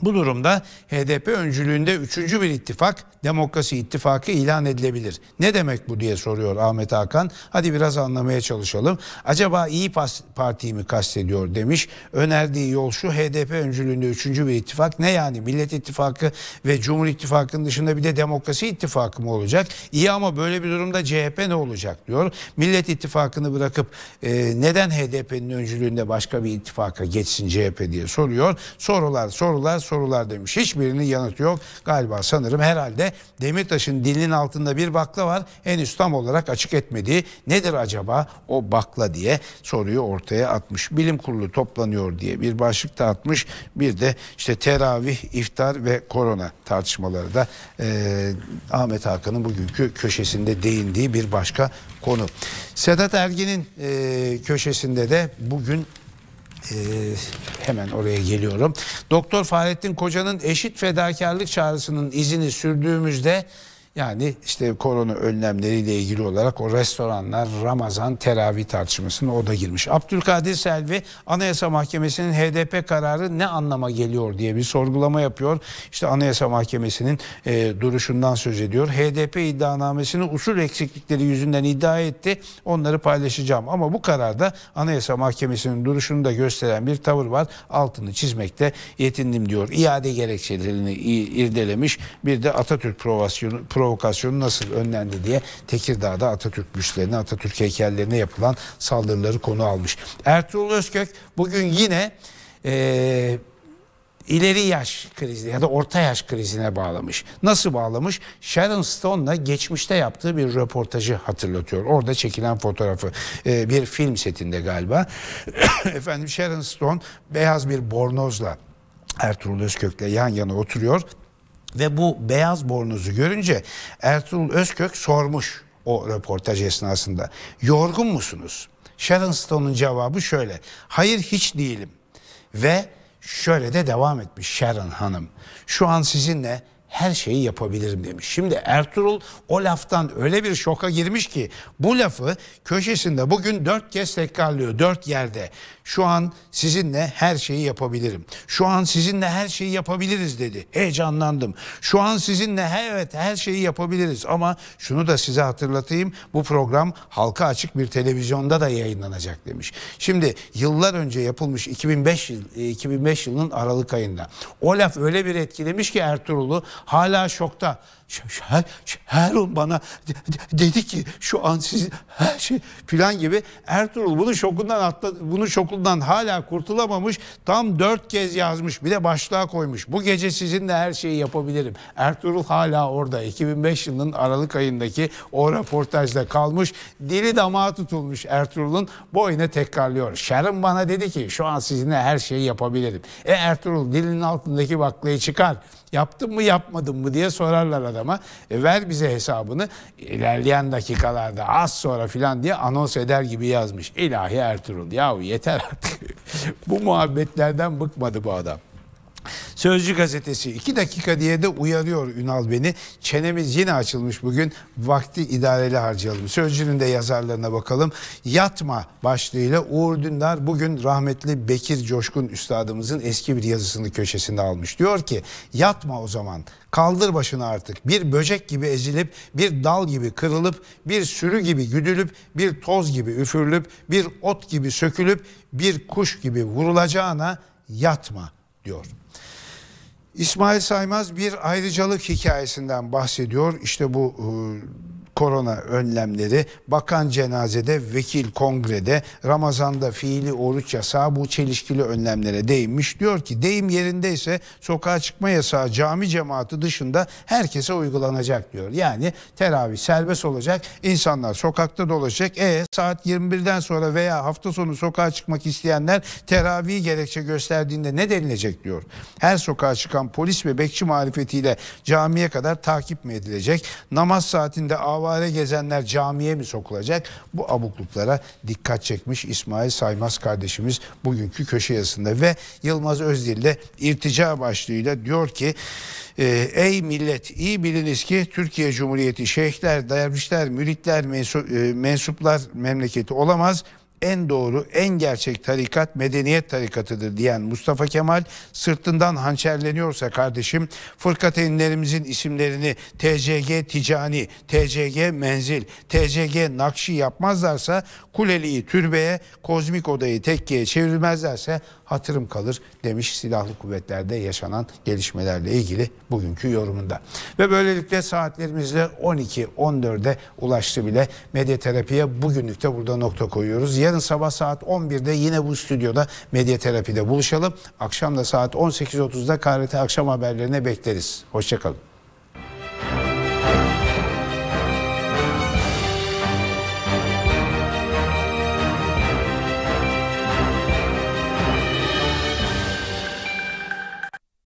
bu durumda HDP öncülüğünde üçüncü bir ittifak demokrasi ittifakı ilan edilebilir. Ne demek bu diye soruyor Ahmet Hakan. Hadi biraz anlamaya çalışalım. Acaba İyi Parti'yi mi kastediyor demiş. Önerdiği yol şu HDP öncülüğünde üçüncü bir ittifak. Ne yani Millet İttifakı ve Cumhur İttifakı'nın dışında bir de Demokrasi ittifakı mı olacak? İyi ama böyle bir durumda CHP ne olacak diyor. Millet İttifakı'nı bırakıp e, neden HDP'nin öncülüğünde başka bir ittifaka geçsin CHP diye soruyor. Sorular sorular sorular demiş. Hiçbirinin yanıtı yok. Galiba sanırım herhalde Demirtaş'ın dilinin altında bir bakla var. Henüz tam olarak açık etmediği nedir acaba o bakla diye soruyu ortaya atmış. Bilim kurulu toplanıyor diye bir başlık da atmış. Bir de işte teravih, iftar ve korona tartışmaları da e, Ahmet Hakan'ın bugünkü köşesinde değindiği bir başka konu. Sedat Ergin'in e, köşesinde de bugün ee, hemen oraya geliyorum. Doktor Fahrettin Koca'nın eşit fedakarlık çağrısının izini sürdüğümüzde yani işte korona önlemleriyle ilgili olarak o restoranlar Ramazan teravih tartışmasına o da girmiş. Abdülkadir Selvi Anayasa Mahkemesi'nin HDP kararı ne anlama geliyor diye bir sorgulama yapıyor. İşte Anayasa Mahkemesi'nin e, duruşundan söz ediyor. HDP iddianamesini usul eksiklikleri yüzünden iddia etti. Onları paylaşacağım ama bu kararda Anayasa Mahkemesi'nin duruşunu da gösteren bir tavır var. Altını çizmekte yetindim diyor. İade gerekçelerini irdelemiş. Bir de Atatürk provasyonu provokasyonu nasıl önlendi diye Tekirdağ'da Atatürk büstlerine, Atatürk heykellerine yapılan saldırıları konu almış. Ertuğrul Özkök bugün yine e, ileri yaş krizi ya da orta yaş krizine bağlamış. Nasıl bağlamış? Sharon Stone'la geçmişte yaptığı bir röportajı hatırlatıyor. Orada çekilen fotoğrafı e, bir film setinde galiba. Efendim Sharon Stone beyaz bir bornozla Ertuğrul Özkök'le yan yana oturuyor ve bu beyaz bornozu görünce Ertuğrul Özkök sormuş o röportaj esnasında. Yorgun musunuz? Sharon Stone'un cevabı şöyle. Hayır hiç değilim. Ve şöyle de devam etmiş Sharon Hanım. Şu an sizinle her şeyi yapabilirim demiş. Şimdi Ertuğrul o laftan öyle bir şoka girmiş ki bu lafı köşesinde bugün dört kez tekrarlıyor dört yerde. Şu an sizinle her şeyi yapabilirim. Şu an sizinle her şeyi yapabiliriz dedi. Heyecanlandım. Şu an sizinle her, evet her şeyi yapabiliriz ama şunu da size hatırlatayım. Bu program halka açık bir televizyonda da yayınlanacak demiş. Şimdi yıllar önce yapılmış 2005 yıl 2005 e, yılının Aralık ayında. O laf öyle bir etkilemiş ki Ertuğrul'u hala şokta. Şer, Harun bana dedi ki şu an siz her şey filan gibi Ertuğrul bunu şokundan atla, bunu şokundan hala kurtulamamış tam dört kez yazmış bir de başlığa koymuş bu gece sizinle her şeyi yapabilirim Ertuğrul hala orada 2005 yılının Aralık ayındaki o röportajda kalmış dili damağı tutulmuş Ertuğrul'un boyuna tekrarlıyor Sharon bana dedi ki şu an sizinle her şeyi yapabilirim e Ertuğrul dilinin altındaki baklayı çıkar Yaptın mı yapmadın mı diye sorarlar adama. E, ver bize hesabını ilerleyen dakikalarda az sonra filan diye anons eder gibi yazmış. İlahi Ertuğrul yahu yeter artık. bu muhabbetlerden bıkmadı bu adam. Sözcü gazetesi 2 dakika diye de uyarıyor Ünal beni. Çenemiz yine açılmış bugün. Vakti idareli harcayalım. Sözcünün de yazarlarına bakalım. Yatma başlığıyla Uğur Dündar bugün rahmetli Bekir Coşkun üstadımızın eski bir yazısını köşesinde almış. Diyor ki yatma o zaman kaldır başını artık. Bir böcek gibi ezilip, bir dal gibi kırılıp, bir sürü gibi güdülüp, bir toz gibi üfürülüp, bir ot gibi sökülüp, bir kuş gibi vurulacağına yatma diyor. İsmail Saymaz bir ayrıcalık hikayesinden bahsediyor. İşte bu e, korona önlemleri, bakan cenazede, vekil kongrede, Ramazan'da fiili oruç yasağı bu çelişkili önlemlere değinmiş. Diyor ki deyim yerindeyse sokağa çıkma yasağı cami cemaati dışında herkese uygulanacak diyor. Yani teravih serbest olacak, insanlar sokakta dolaşacak. E saat 21'den sonra veya hafta sonu sokağa çıkmak isteyenler teravih gerekçe gösterdiğinde ne denilecek diyor. Her sokağa çıkan polis ve bekçi marifetiyle camiye kadar takip mi edilecek? Namaz saatinde av havale gezenler camiye mi sokulacak? Bu abukluklara dikkat çekmiş İsmail Saymaz kardeşimiz bugünkü köşe yazısında ve Yılmaz Özdil ile irtica başlığıyla diyor ki ee, Ey millet iyi biliniz ki Türkiye Cumhuriyeti şeyhler, dervişler, müritler, e, mensuplar memleketi olamaz en doğru, en gerçek tarikat medeniyet tarikatıdır diyen Mustafa Kemal sırtından hançerleniyorsa kardeşim fırkateynlerimizin isimlerini TCG Ticani, TCG Menzil, TCG Nakşi yapmazlarsa Kuleli'yi türbeye, Kozmik Oda'yı tekkiye çevirmezlerse hatırım kalır demiş silahlı kuvvetlerde yaşanan gelişmelerle ilgili bugünkü yorumunda. Ve böylelikle saatlerimizde 12-14'e ulaştı bile terapiye bugünlük de burada nokta koyuyoruz. Yarın sabah saat 11'de yine bu stüdyoda terapide buluşalım. Akşam da saat 18.30'da KRT akşam haberlerine bekleriz. Hoşçakalın.